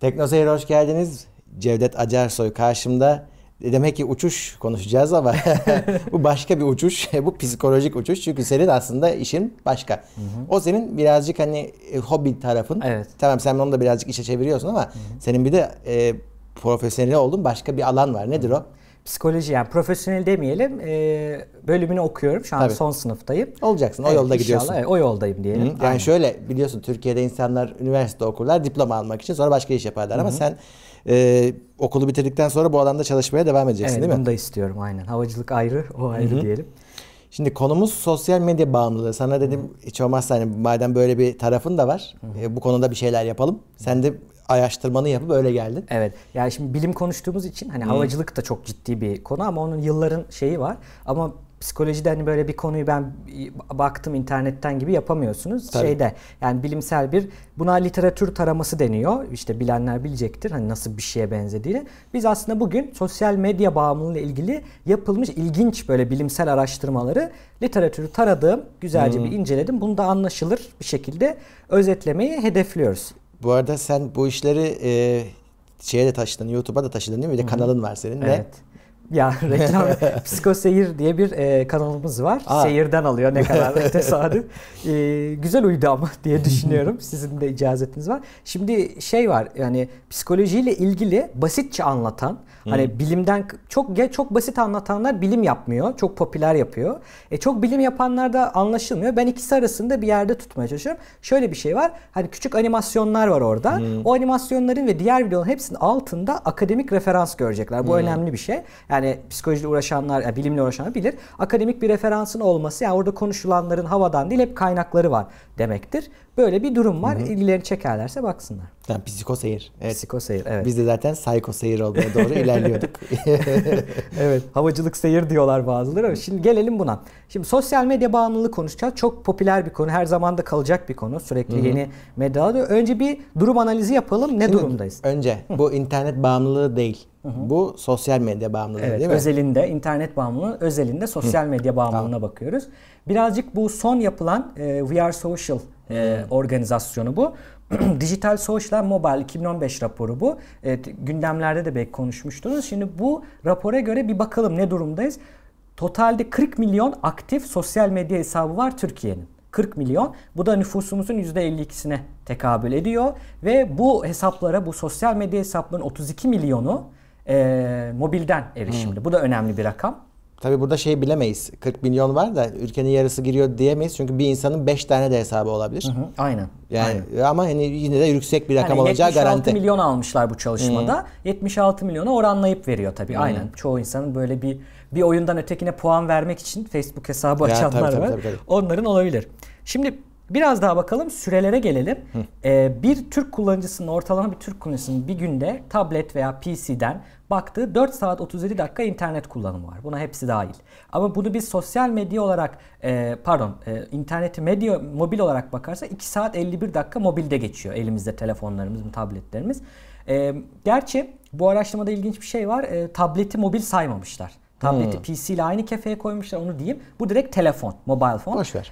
Teknoseyir hoş geldiniz. Cevdet Acarsoy karşımda. E, demek ki uçuş konuşacağız ama bu başka bir uçuş. E, bu psikolojik uçuş. Çünkü senin aslında işin başka. Hı hı. O senin birazcık hani e, hobi tarafın. Evet. Tamam sen onu da birazcık işe çeviriyorsun ama hı hı. senin bir de e, profesyonel oldun başka bir alan var. Nedir hı hı. o? psikoloji yani profesyonel demeyelim e, bölümünü okuyorum. Şu an Tabii. son sınıftayım. Olacaksın o evet, yolda gidiyorsun. İnşallah evet, o yoldayım diyelim. Hı. Yani Aynen. şöyle biliyorsun Türkiye'de insanlar üniversite okurlar diploma almak için sonra başka iş yaparlar Hı-hı. ama sen e, okulu bitirdikten sonra bu alanda çalışmaya devam edeceksin evet, değil mi? Evet bunu da istiyorum aynen. Havacılık ayrı, o ayrı Hı-hı. diyelim. Şimdi konumuz sosyal medya bağımlılığı. Sana dedim Hı. hiç olmazsa hani madem böyle bir tarafın da var. E, bu konuda bir şeyler yapalım. Sen de araştırmanı yapıp öyle geldin. Evet. Yani şimdi bilim konuştuğumuz için hani hmm. havacılık da çok ciddi bir konu ama onun yılların şeyi var. Ama psikolojide hani böyle bir konuyu ben baktım internetten gibi yapamıyorsunuz. Tabii. Şeyde yani bilimsel bir buna literatür taraması deniyor. İşte bilenler bilecektir hani nasıl bir şeye benzediğini. Biz aslında bugün sosyal medya bağımlılığı ile ilgili yapılmış ilginç böyle bilimsel araştırmaları literatürü taradım, güzelce hmm. bir inceledim. Bunu da anlaşılır bir şekilde özetlemeyi hedefliyoruz. Bu arada sen bu işleri e, şeye de taşıdın, YouTube'a da taşıdın değil mi? Bir de Hı-hı. kanalın var senin evet. de. Ya reklam Psikoseyir diye bir e, kanalımız var. Aa. Seyirden alıyor ne kadar tesadüf. E, güzel uydu ama diye düşünüyorum. Sizin de icazetiniz var. Şimdi şey var yani psikolojiyle ilgili basitçe anlatan hmm. hani bilimden çok çok basit anlatanlar bilim yapmıyor. Çok popüler yapıyor. E, çok bilim yapanlar da anlaşılmıyor. Ben ikisi arasında bir yerde tutmaya çalışıyorum. Şöyle bir şey var. Hani küçük animasyonlar var orada. Hmm. O animasyonların ve diğer videoların hepsinin altında akademik referans görecekler. Bu hmm. önemli bir şey. Yani yani psikolojiyle uğraşanlar, yani bilimle uğraşanlar bilir. Akademik bir referansın olması yani orada konuşulanların havadan değil hep kaynakları var demektir. Böyle bir durum var. Hı hı. İlgilerini çekerlerse baksınlar. Yani psikoseyir. Evet. Psikoseyir evet. Biz de zaten psikoseyir olmaya doğru ilerliyorduk. evet. Havacılık seyir diyorlar bazıları. Şimdi gelelim buna. Şimdi sosyal medya bağımlılığı konuşacağız. Çok popüler bir konu. Her zaman da kalacak bir konu. Sürekli hı hı. yeni medyalarda. Önce bir durum analizi yapalım. Ne Şimdi durumdayız? Önce bu internet bağımlılığı değil. Bu sosyal medya bağımlılığı evet, değil mi? Özelinde internet bağımlılığı, özelinde sosyal medya bağımlılığına tamam. bakıyoruz. Birazcık bu son yapılan e, We Are Social e, organizasyonu bu. dijital Social Mobile 2015 raporu bu. Evet, gündemlerde de belki konuşmuştunuz. Şimdi bu rapora göre bir bakalım ne durumdayız. Totalde 40 milyon aktif sosyal medya hesabı var Türkiye'nin. 40 milyon. Bu da nüfusumuzun %52'sine tekabül ediyor. Ve bu hesaplara, bu sosyal medya hesaplarının 32 milyonu e, mobilden erişimli. Hmm. Bu da önemli bir rakam. Tabi burada şey bilemeyiz. 40 milyon var da ülkenin yarısı giriyor diyemeyiz. Çünkü bir insanın 5 tane de hesabı olabilir. Hı hı, aynen. Yani aynen. ama hani yine de yüksek bir rakam yani olacağı garanti. 76 milyon almışlar bu çalışmada. Hı. Hmm. 76 milyonu oranlayıp veriyor tabi. Hmm. Aynen. Çoğu insanın böyle bir bir oyundan ötekine puan vermek için Facebook hesabı açanlar tabii, tabii, var. Tabii, tabii, tabii. Onların olabilir. Şimdi Biraz daha bakalım sürelere gelelim. Ee, bir Türk kullanıcısının ortalama bir Türk kullanıcısının bir günde tablet veya PC'den baktığı 4 saat 37 dakika internet kullanımı var. Buna hepsi dahil. Ama bunu biz sosyal medya olarak e, pardon e, interneti medya mobil olarak bakarsa 2 saat 51 dakika mobilde geçiyor elimizde telefonlarımız, tabletlerimiz. E, gerçi bu araştırmada ilginç bir şey var. E, tableti mobil saymamışlar. Tableti hmm. PC ile aynı kefeye koymuşlar onu diyeyim. Bu direkt telefon, mobile phone. Boş Ee,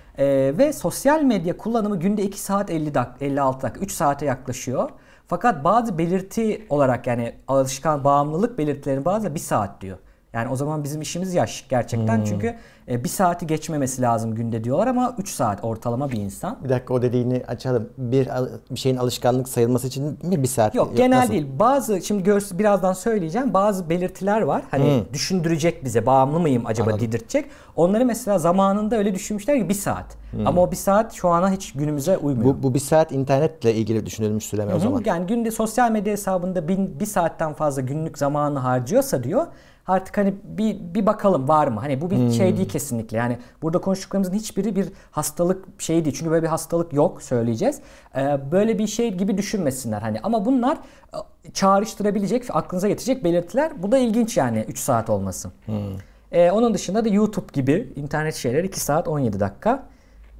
ve sosyal medya kullanımı günde 2 saat 50 dak 56 dakika 3 saate yaklaşıyor. Fakat bazı belirti olarak yani alışkan bağımlılık belirtilerini bazı 1 saat diyor. Yani o zaman bizim işimiz yaş gerçekten. Hmm. Çünkü e, bir saati geçmemesi lazım günde diyorlar ama 3 saat ortalama bir insan. Bir dakika o dediğini açalım. Bir bir şeyin alışkanlık sayılması için mi bir saat? Yok, yok genel nasıl? değil. Bazı şimdi göz birazdan söyleyeceğim. Bazı belirtiler var. Hani hmm. düşündürecek bize bağımlı mıyım acaba Anladım. didirtecek. Onları mesela zamanında öyle düşünmüşler ki bir saat. Hmm. Ama o bir saat şu ana hiç günümüze uymuyor. Bu, bu bir saat internetle ilgili düşünülmüş süreme hı o zaman. Yani günde sosyal medya hesabında bin, bir saatten fazla günlük zamanı harcıyorsa diyor artık hani bir, bir bakalım var mı? Hani bu bir şey hmm. şey değil kesinlikle. Yani burada konuştuklarımızın hiçbiri bir hastalık şeyi değil. Çünkü böyle bir hastalık yok söyleyeceğiz. Ee, böyle bir şey gibi düşünmesinler hani. Ama bunlar e, çağrıştırabilecek, aklınıza yetecek belirtiler. Bu da ilginç yani 3 saat olması. Hmm. Ee, onun dışında da YouTube gibi internet şeyler 2 saat 17 dakika.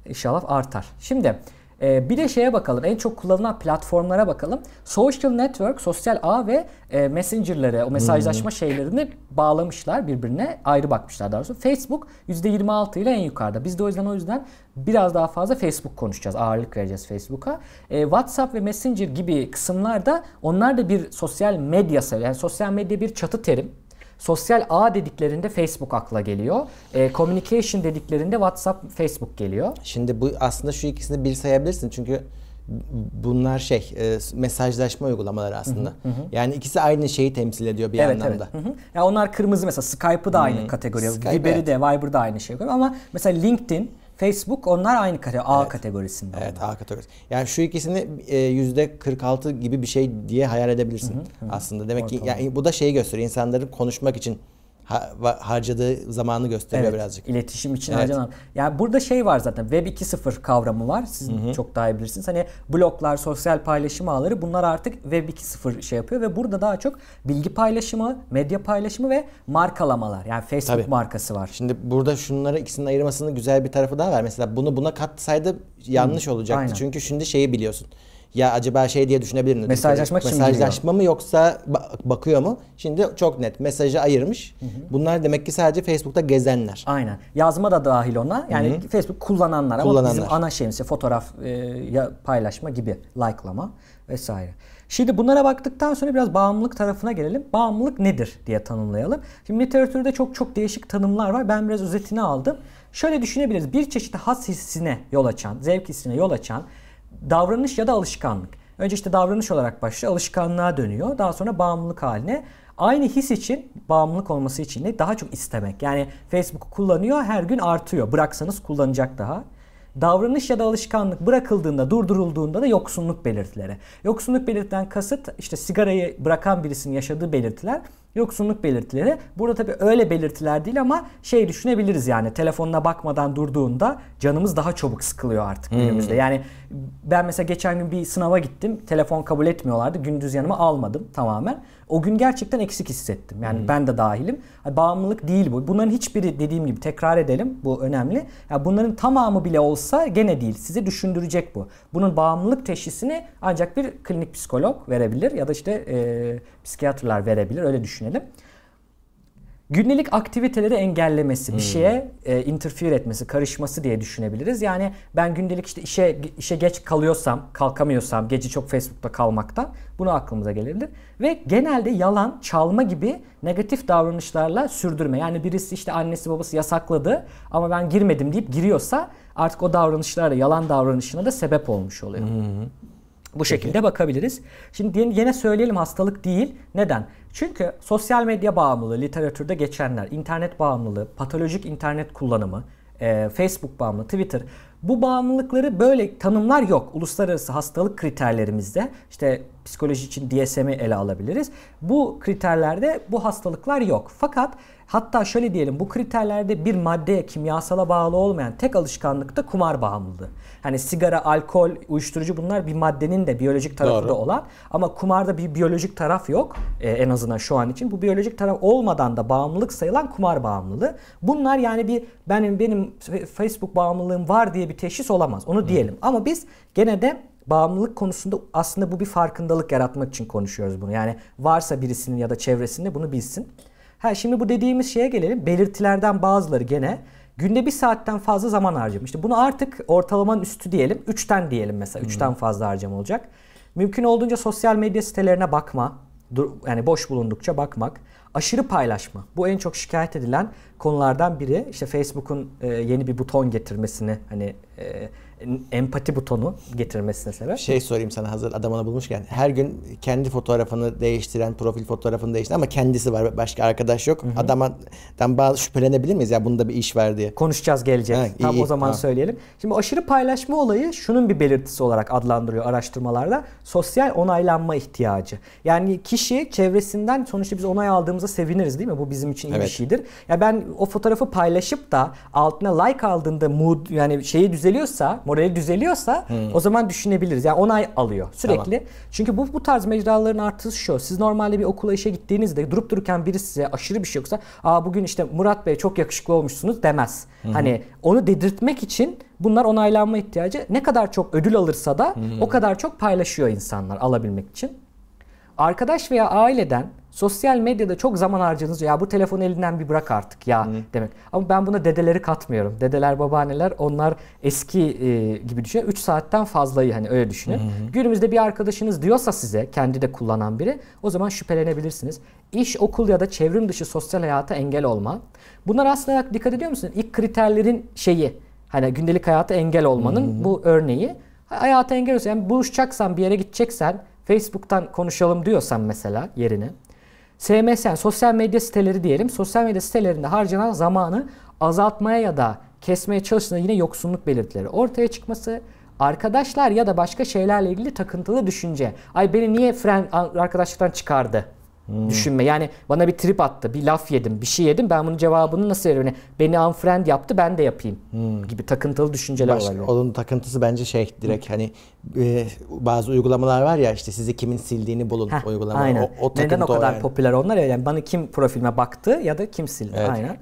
İnşallah artar. Şimdi e, bir de şeye bakalım. En çok kullanılan platformlara bakalım. Social network, sosyal ağ ve e, messengerlere, o mesajlaşma hmm. şeylerini bağlamışlar birbirine. Ayrı bakmışlar daha doğrusu. Facebook %26 ile en yukarıda. Biz de o yüzden o yüzden biraz daha fazla Facebook konuşacağız. Ağırlık vereceğiz Facebook'a. E, WhatsApp ve Messenger gibi kısımlarda onlar da bir sosyal medya yani sosyal medya bir çatı terim Sosyal ağ dediklerinde Facebook akla geliyor. E, communication dediklerinde WhatsApp, Facebook geliyor. Şimdi bu aslında şu ikisini bir sayabilirsin çünkü bunlar şey e, mesajlaşma uygulamaları aslında. Hı hı hı. Yani ikisi aynı şeyi temsil ediyor bir evet, anlamda. Evet. Hı hı. Yani onlar kırmızı mesela Skype'ı da aynı hı. Hmm, kategoriye, Viber'i evet. de, Viber'ı aynı şey. Ama mesela LinkedIn Facebook onlar aynı kare A evet. kategorisinde. Evet onlar. A kategorisi. Yani şu ikisini e, yüzde 46 gibi bir şey diye hayal edebilirsin hı hı, aslında. Demek Ortalama. ki yani bu da şeyi gösteriyor. insanların konuşmak için harcadığı zamanı gösteriyor evet, birazcık. İletişim için evet. harcanan. Yani burada şey var zaten Web 2.0 kavramı var. Sizin Hı-hı. çok daha iyi bilirsiniz. Hani bloglar, sosyal paylaşım ağları bunlar artık Web 2.0 şey yapıyor ve burada daha çok bilgi paylaşımı, medya paylaşımı ve markalamalar. Yani Facebook Tabii. markası var. Şimdi burada şunları ikisinin ayırmasının güzel bir tarafı daha var. Mesela bunu buna katsaydı yanlış Hı. olacaktı. Aynen. Çünkü şimdi şeyi biliyorsun ya acaba şey diye düşünebilir mi? Mesajlaşmak için Mesajlaşma mı yoksa bakıyor mu? Şimdi çok net mesajı ayırmış. Hı hı. Bunlar demek ki sadece Facebook'ta gezenler. Aynen. Yazma da dahil ona. Yani hı hı. Facebook kullananlar, kullananlar ama bizim ana şeyimiz fotoğraf e, ya paylaşma gibi likelama vesaire. Şimdi bunlara baktıktan sonra biraz bağımlılık tarafına gelelim. Bağımlılık nedir diye tanımlayalım. Şimdi literatürde çok çok değişik tanımlar var. Ben biraz özetini aldım. Şöyle düşünebiliriz. Bir çeşit has hissine yol açan, zevk hissine yol açan, davranış ya da alışkanlık. Önce işte davranış olarak başlıyor, alışkanlığa dönüyor. Daha sonra bağımlılık haline. Aynı his için bağımlılık olması için de daha çok istemek. Yani Facebook'u kullanıyor, her gün artıyor. Bıraksanız kullanacak daha. Davranış ya da alışkanlık bırakıldığında, durdurulduğunda da yoksunluk belirtileri. Yoksunluk belirtilen kasıt işte sigarayı bırakan birisinin yaşadığı belirtiler yoksunluk belirtileri. Burada tabii öyle belirtiler değil ama şey düşünebiliriz yani telefonuna bakmadan durduğunda canımız daha çabuk sıkılıyor artık hmm. günümüzde. Yani ben mesela geçen gün bir sınava gittim. Telefon kabul etmiyorlardı. Gündüz yanıma almadım tamamen. O gün gerçekten eksik hissettim. Yani hmm. ben de dahilim. Bağımlılık değil bu. Bunların hiçbiri dediğim gibi tekrar edelim. Bu önemli. Yani bunların tamamı bile olsa gene değil. Sizi düşündürecek bu. Bunun bağımlılık teşhisini ancak bir klinik psikolog verebilir ya da işte e, psikiyatrlar verebilir. Öyle düşünelim düşünelim. Günlük aktiviteleri engellemesi, bir hmm. şeye e, interfere etmesi, karışması diye düşünebiliriz. Yani ben gündelik işte işe işe geç kalıyorsam, kalkamıyorsam, gece çok Facebook'ta kalmaktan bunu aklımıza gelebilir. Ve genelde yalan, çalma gibi negatif davranışlarla sürdürme. Yani birisi işte annesi babası yasakladı ama ben girmedim deyip giriyorsa artık o davranışlarla yalan davranışına da sebep olmuş oluyor. Hmm. Bu Peki. şekilde bakabiliriz. Şimdi yine söyleyelim hastalık değil. Neden? Çünkü sosyal medya bağımlılığı, literatürde geçenler, internet bağımlılığı, patolojik internet kullanımı, e, Facebook bağımlılığı, Twitter. Bu bağımlılıkları böyle tanımlar yok. Uluslararası hastalık kriterlerimizde işte psikoloji için DSM'i ele alabiliriz. Bu kriterlerde bu hastalıklar yok. Fakat Hatta şöyle diyelim bu kriterlerde bir maddeye kimyasala bağlı olmayan tek alışkanlık da kumar bağımlılığı. Hani sigara, alkol, uyuşturucu bunlar bir maddenin de biyolojik tarafı Doğru. da olan ama kumarda bir biyolojik taraf yok e, en azından şu an için. Bu biyolojik taraf olmadan da bağımlılık sayılan kumar bağımlılığı. Bunlar yani bir benim benim Facebook bağımlılığım var diye bir teşhis olamaz. Onu diyelim. Hı. Ama biz gene de bağımlılık konusunda aslında bu bir farkındalık yaratmak için konuşuyoruz bunu. Yani varsa birisinin ya da çevresinde bunu bilsin. Ha şimdi bu dediğimiz şeye gelelim. Belirtilerden bazıları gene günde bir saatten fazla zaman harcam. İşte bunu artık ortalamanın üstü diyelim. Üçten diyelim mesela. Üçten fazla harcam olacak. Mümkün olduğunca sosyal medya sitelerine bakma. Dur, yani boş bulundukça bakmak. Aşırı paylaşma. Bu en çok şikayet edilen konulardan biri. İşte Facebook'un e, yeni bir buton getirmesini hani e, empati butonu getirmesine sebep. Şey sorayım sana hazır adamını bulmuşken. Her gün kendi fotoğrafını değiştiren, profil fotoğrafını değiştiren ama kendisi var. Başka arkadaş yok. Hı hı. Adamadan bazı şüphelenebilir miyiz? Ya yani bunda bir iş var diye. Konuşacağız gelecek. Ha, iyi, Tam iyi, o zaman tamam. söyleyelim. Şimdi aşırı paylaşma olayı şunun bir belirtisi olarak adlandırıyor araştırmalarda. Sosyal onaylanma ihtiyacı. Yani kişi çevresinden sonuçta biz onay aldığımızda seviniriz değil mi? Bu bizim için iyi evet. bir şeydir. Ya ben o fotoğrafı paylaşıp da altına like aldığında mood yani şeyi düzeliyorsa morali düzeliyorsa hmm. o zaman düşünebiliriz. Yani onay alıyor sürekli. Tamam. Çünkü bu bu tarz mecraların artısı şu. Siz normalde bir okula işe gittiğinizde durup dururken birisi size aşırı bir şey yoksa "Aa bugün işte Murat Bey çok yakışıklı olmuşsunuz." demez. Hmm. Hani onu dedirtmek için bunlar onaylanma ihtiyacı. Ne kadar çok ödül alırsa da hmm. o kadar çok paylaşıyor insanlar alabilmek için. Arkadaş veya aileden Sosyal medyada çok zaman harcadınız. Ya bu telefonu elinden bir bırak artık ya Hı. demek. Ama ben buna dedeleri katmıyorum. Dedeler, babaanneler onlar eski e, gibi düşünüyor. 3 saatten fazlayı hani öyle düşünün. Hı. Günümüzde bir arkadaşınız diyorsa size kendi de kullanan biri o zaman şüphelenebilirsiniz. İş, okul ya da çevrim dışı sosyal hayata engel olma. Bunlar aslında dikkat ediyor musun? İlk kriterlerin şeyi hani gündelik hayata engel olmanın Hı. bu örneği. Hayata engel olsun. Yani buluşacaksan bir yere gideceksen Facebook'tan konuşalım diyorsan mesela yerine SMS'en sosyal medya siteleri diyelim. Sosyal medya sitelerinde harcanan zamanı azaltmaya ya da kesmeye çalıştığında yine yoksunluk belirtileri ortaya çıkması, arkadaşlar ya da başka şeylerle ilgili takıntılı düşünce. Ay beni niye fren arkadaşlıktan çıkardı? Hmm. Düşünme yani bana bir trip attı, bir laf yedim, bir şey yedim. Ben bunun cevabını nasıl veririm? Yani beni unfriend yaptı ben de yapayım hmm. gibi takıntılı düşünceler Baş, olabilir. Onun takıntısı bence şey direkt hmm. hani e, bazı uygulamalar var ya işte sizi kimin sildiğini bulun Heh, uygulama. Aynen. O, o Neden o kadar o yani. popüler onlar? Yani bana kim profilime baktı ya da kim sildi. Evet. Aynen.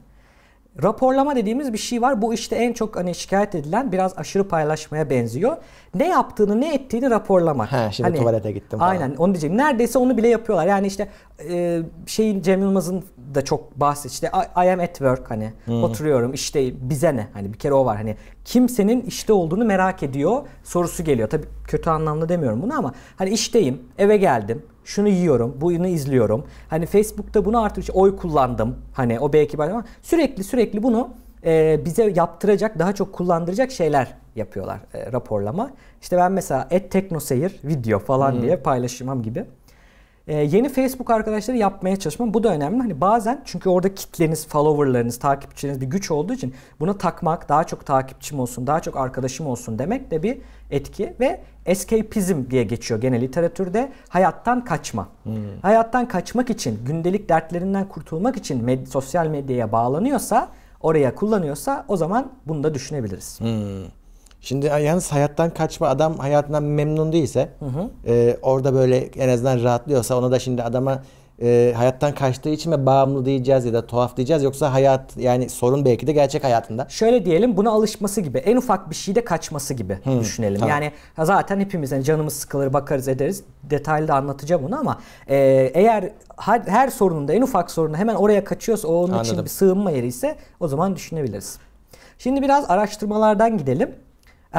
Raporlama dediğimiz bir şey var. Bu işte en çok hani şikayet edilen biraz aşırı paylaşmaya benziyor. Ne yaptığını ne ettiğini raporlamak. He, şimdi hani, tuvalete gittim falan. Aynen onu diyeceğim. Neredeyse onu bile yapıyorlar. Yani işte e, şeyin Cem Yılmaz'ın da çok bahsetti. işte I, I am at work hani hmm. oturuyorum işte bize ne hani bir kere o var hani kimsenin işte olduğunu merak ediyor sorusu geliyor. Tabii kötü anlamda demiyorum bunu ama hani işteyim eve geldim şunu yiyorum, bunu izliyorum. Hani Facebook'ta bunu artık oy kullandım. Hani o belki ben ama sürekli sürekli bunu e, bize yaptıracak, daha çok kullandıracak şeyler yapıyorlar e, raporlama. İşte ben mesela et teknoseyir video falan hmm. diye paylaşımam gibi. Ee, yeni Facebook arkadaşları yapmaya çalışmam. Bu da önemli. Hani bazen çünkü orada kitleniz, followerlarınız, takipçileriniz bir güç olduğu için buna takmak, daha çok takipçim olsun, daha çok arkadaşım olsun demek de bir etki ve escapizm diye geçiyor genel literatürde. Hayattan kaçma. Hmm. Hayattan kaçmak için, gündelik dertlerinden kurtulmak için med sosyal medyaya bağlanıyorsa, oraya kullanıyorsa o zaman bunu da düşünebiliriz. Hmm. Şimdi yalnız hayattan kaçma adam hayatından memnun değilse hı hı. E, orada böyle en azından rahatlıyorsa ona da şimdi adama e, hayattan kaçtığı için mi bağımlı diyeceğiz ya da tuhaf diyeceğiz yoksa hayat yani sorun belki de gerçek hayatında. Şöyle diyelim buna alışması gibi en ufak bir şeyde kaçması gibi hmm, düşünelim. Tamam. Yani zaten hepimiz yani canımız sıkılır bakarız ederiz detaylı da anlatacağım bunu ama e, eğer her, her sorununda en ufak sorununda hemen oraya kaçıyorsa o onun Anladım. için bir sığınma yeri ise o zaman düşünebiliriz. Şimdi biraz araştırmalardan gidelim.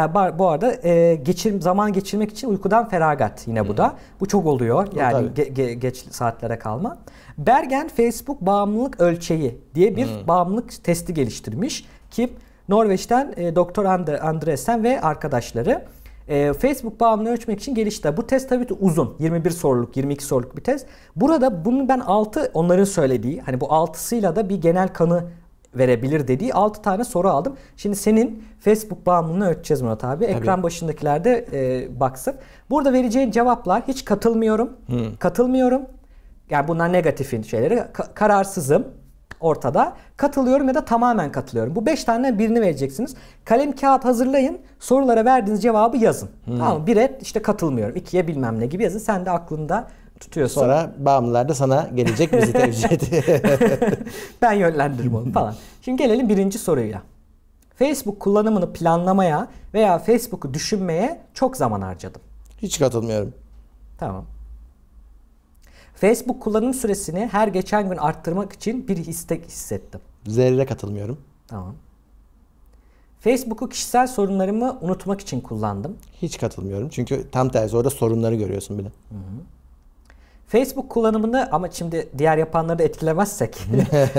Ee, bu arada e, geçir, zaman geçirmek için uykudan feragat yine bu da. Bu çok oluyor yani ge, ge, geç saatlere kalma. Bergen Facebook bağımlılık ölçeği diye bir hmm. bağımlılık testi geliştirmiş. ki Norveç'ten e, Doktor And Andresen ve arkadaşları. E, Facebook bağımlılığı ölçmek için gelişti. Bu test tabii uzun. 21 soruluk, 22 soruluk bir test. Burada bunu ben 6 onların söylediği hani bu 6'sıyla da bir genel kanı verebilir dediği 6 tane soru aldım. Şimdi senin Facebook bağımlılığını ölçeceğiz Murat abi. Ekran başındakiler de e, baksın. Burada vereceğin cevaplar hiç katılmıyorum. Hmm. Katılmıyorum. Yani bunlar negatifin şeyleri. Ka- kararsızım ortada. Katılıyorum ya da tamamen katılıyorum. Bu 5 tane birini vereceksiniz. Kalem kağıt hazırlayın. Sorulara verdiğiniz cevabı yazın. Hmm. Tamam mı? 1'e işte katılmıyorum. 2'ye bilmem ne gibi yazın. Sen de aklında tutuyorsun. Sonra bağımlılar da sana gelecek bizi tevcih et. ben yönlendiririm onu falan. Şimdi gelelim birinci soruya. Facebook kullanımını planlamaya veya Facebook'u düşünmeye çok zaman harcadım. Hiç katılmıyorum. Tamam. Facebook kullanım süresini her geçen gün arttırmak için bir istek hissettim. Zerre katılmıyorum. Tamam. Facebook'u kişisel sorunlarımı unutmak için kullandım. Hiç katılmıyorum. Çünkü tam tersi orada sorunları görüyorsun bile. Hı hı. Facebook kullanımını ama şimdi diğer yapanları da etkilemezsek.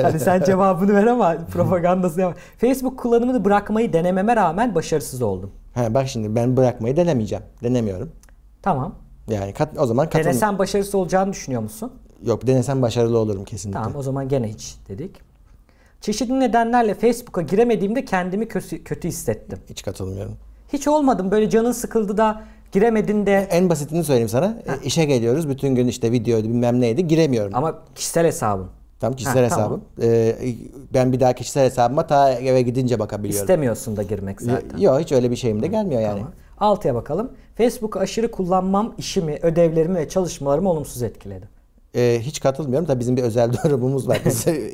hani sen cevabını ver ama propagandası yap. Facebook kullanımını bırakmayı denememe rağmen başarısız oldum. He, bak şimdi ben bırakmayı denemeyeceğim. Denemiyorum. Tamam. Yani kat, o zaman katılım. Denesen başarısız olacağını düşünüyor musun? Yok denesen başarılı olurum kesinlikle. Tamam o zaman gene hiç dedik. Çeşitli nedenlerle Facebook'a giremediğimde kendimi kötü, kötü hissettim. Hiç katılmıyorum. Hiç olmadım böyle canın sıkıldı da Giremedin de... En basitini söyleyeyim sana. Ha. E, işe geliyoruz. Bütün gün işte videoydu bilmem neydi. Giremiyorum. Ama kişisel hesabım. Tam kişisel ha, hesabım. Tamam. Ee, ben bir daha kişisel hesabıma ta eve gidince bakabiliyorum. İstemiyorsun da girmek zaten. Yok hiç öyle bir şeyim de gelmiyor yani. Tamam. Altıya bakalım. Facebook aşırı kullanmam işimi, ödevlerimi ve çalışmalarımı olumsuz etkiledi. E, hiç katılmıyorum. da bizim bir özel durumumuz var.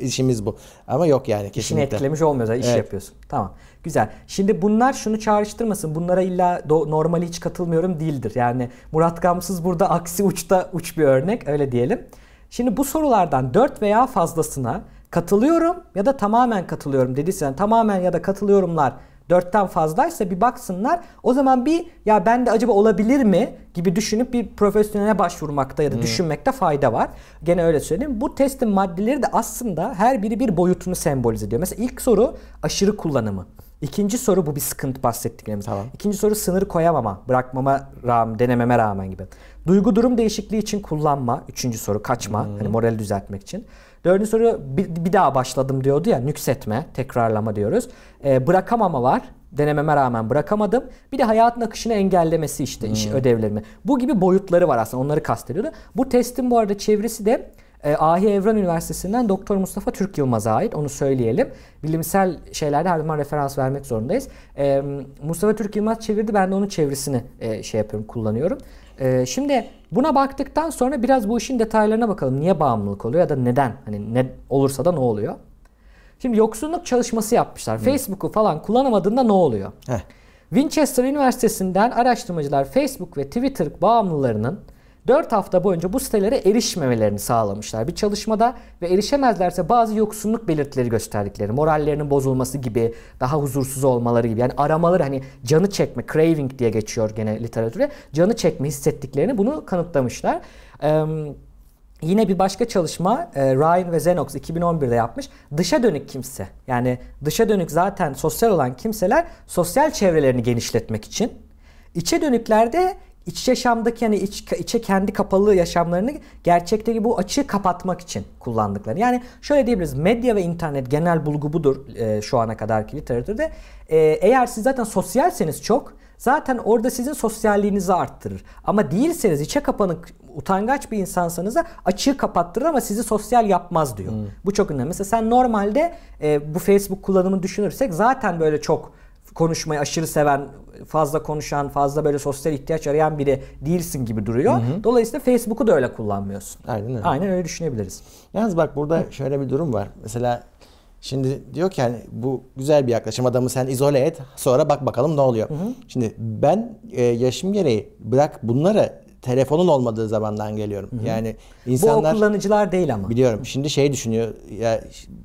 işimiz bu. Ama yok yani kesinlikle. İşini etkilemiş olmuyor zaten. İş evet. yapıyorsun. Tamam. Güzel. Şimdi bunlar şunu çağrıştırmasın. Bunlara illa do- normali hiç katılmıyorum değildir. Yani Murat Gamsız burada aksi uçta uç bir örnek. Öyle diyelim. Şimdi bu sorulardan 4 veya fazlasına katılıyorum ya da tamamen katılıyorum dediysen tamamen ya da katılıyorumlar dörtten fazlaysa bir baksınlar. O zaman bir ya ben de acaba olabilir mi gibi düşünüp bir profesyonele başvurmakta ya da hmm. düşünmekte fayda var. Gene öyle söyleyeyim. Bu testin maddeleri de aslında her biri bir boyutunu sembolize ediyor. Mesela ilk soru aşırı kullanımı. İkinci soru bu bir sıkıntı bahsettiklerimiz. Tamam. İkinci soru sınırı koyamama, bırakmama rağmen, denememe rağmen gibi. Duygu durum değişikliği için kullanma. Üçüncü soru kaçma. Hmm. Hani moral düzeltmek için. Dördüncü soru bir, bir daha başladım diyordu ya nüksetme, tekrarlama diyoruz. E, bırakamama var. Denememe rağmen bırakamadım. Bir de hayatın akışını engellemesi işte hmm. iş ödevlerimi. Bu gibi boyutları var aslında onları kastediyordu. Bu testin bu arada çevresi de e, Ahi Evren Üniversitesi'nden Doktor Mustafa Türk Yılmaz'a ait. Onu söyleyelim. Bilimsel şeylerde her zaman referans vermek zorundayız. E, Mustafa Türk Yılmaz çevirdi. Ben de onun çevresini e, şey yapıyorum, kullanıyorum. E, şimdi buna baktıktan sonra biraz bu işin detaylarına bakalım. Niye bağımlılık oluyor ya da neden? Hani ne olursa da ne oluyor? Şimdi yoksunluk çalışması yapmışlar. Hmm. Facebook'u falan kullanamadığında ne oluyor? Heh. Winchester Üniversitesi'nden araştırmacılar Facebook ve Twitter bağımlılarının 4 hafta boyunca bu sitelere erişmemelerini sağlamışlar bir çalışmada ve erişemezlerse bazı yoksunluk belirtileri gösterdikleri, morallerinin bozulması gibi, daha huzursuz olmaları gibi yani aramaları hani canı çekme, craving diye geçiyor gene literatüre, canı çekme hissettiklerini bunu kanıtlamışlar. Ee, Yine bir başka çalışma e, Ryan ve Zenox 2011'de yapmış. Dışa dönük kimse. Yani dışa dönük zaten sosyal olan kimseler sosyal çevrelerini genişletmek için. İçe dönüklerde iç yaşamdaki yani iç, içe kendi kapalı yaşamlarını gerçekteki bu açığı kapatmak için kullandıkları. Yani şöyle diyebiliriz medya ve internet genel bulgu budur e, şu ana kadarki literatürde. E, eğer siz zaten sosyalseniz çok zaten orada sizin sosyalliğinizi arttırır. Ama değilseniz içe kapanık utangaç bir insansanız da açığı kapattırır ama sizi sosyal yapmaz diyor. Hmm. Bu çok önemli. Mesela sen normalde e, bu Facebook kullanımını düşünürsek zaten böyle çok konuşmayı aşırı seven, fazla konuşan, fazla böyle sosyal ihtiyaç arayan biri değilsin gibi duruyor. Hı hı. Dolayısıyla Facebook'u da öyle kullanmıyorsun. Aynen öyle. Aynen öyle düşünebiliriz. Yalnız bak burada hı. şöyle bir durum var. Mesela Şimdi diyor ki yani bu güzel bir yaklaşım. Adamı sen izole et. Sonra bak bakalım ne oluyor. Hı hı. Şimdi ben e, yaşım gereği bırak bunları telefonun olmadığı zamandan geliyorum. Hı hı. Yani insanlar Bu kullanıcılar değil ama. Biliyorum. Şimdi şey düşünüyor. Ya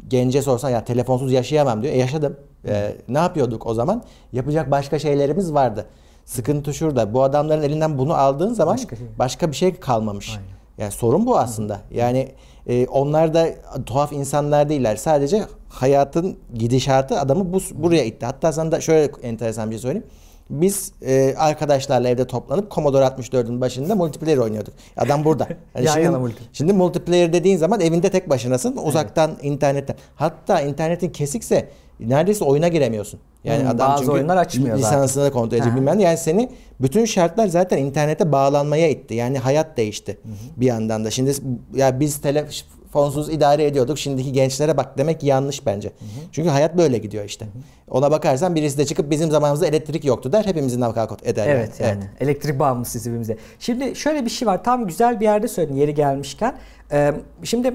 gence sorsan ya telefonsuz yaşayamam diyor. E yaşadım. Ee, ne yapıyorduk o zaman? Yapacak başka şeylerimiz vardı. Sıkıntı şurada. Bu adamların elinden bunu aldığın zaman başka, şey. başka bir şey kalmamış. Aynen. Yani sorun bu aslında. Yani e, onlar da tuhaf insanlar değiller. Sadece hayatın gidişatı adamı bu, buraya itti. Hatta sana da şöyle enteresan bir şey söyleyeyim. Biz e, arkadaşlarla evde toplanıp Commodore 64'ün başında multiplayer oynuyorduk. Adam burada. Yani şimdi, multiplayer. şimdi multiplayer dediğin zaman evinde tek başınasın. Uzaktan, evet. internetten. Hatta internetin kesikse neredeyse oyuna giremiyorsun. Yani hmm, adam bazı çünkü oyunlar açmıyor lisansını da kontrol edecek bilmem Yani seni bütün şartlar zaten internete bağlanmaya itti. Yani hayat değişti hı hı. bir yandan da. Şimdi ya biz telefonsuz idare ediyorduk. Şimdiki gençlere bak demek yanlış bence. Hı hı. Çünkü hayat böyle gidiyor işte. Hı hı. Ona bakarsan birisi de çıkıp bizim zamanımızda elektrik yoktu der. Hepimizin avukat eder. Evet yani. yani. Evet. Elektrik bağımlısı hepimizde. Şimdi şöyle bir şey var. Tam güzel bir yerde söyledin yeri gelmişken. Ee, şimdi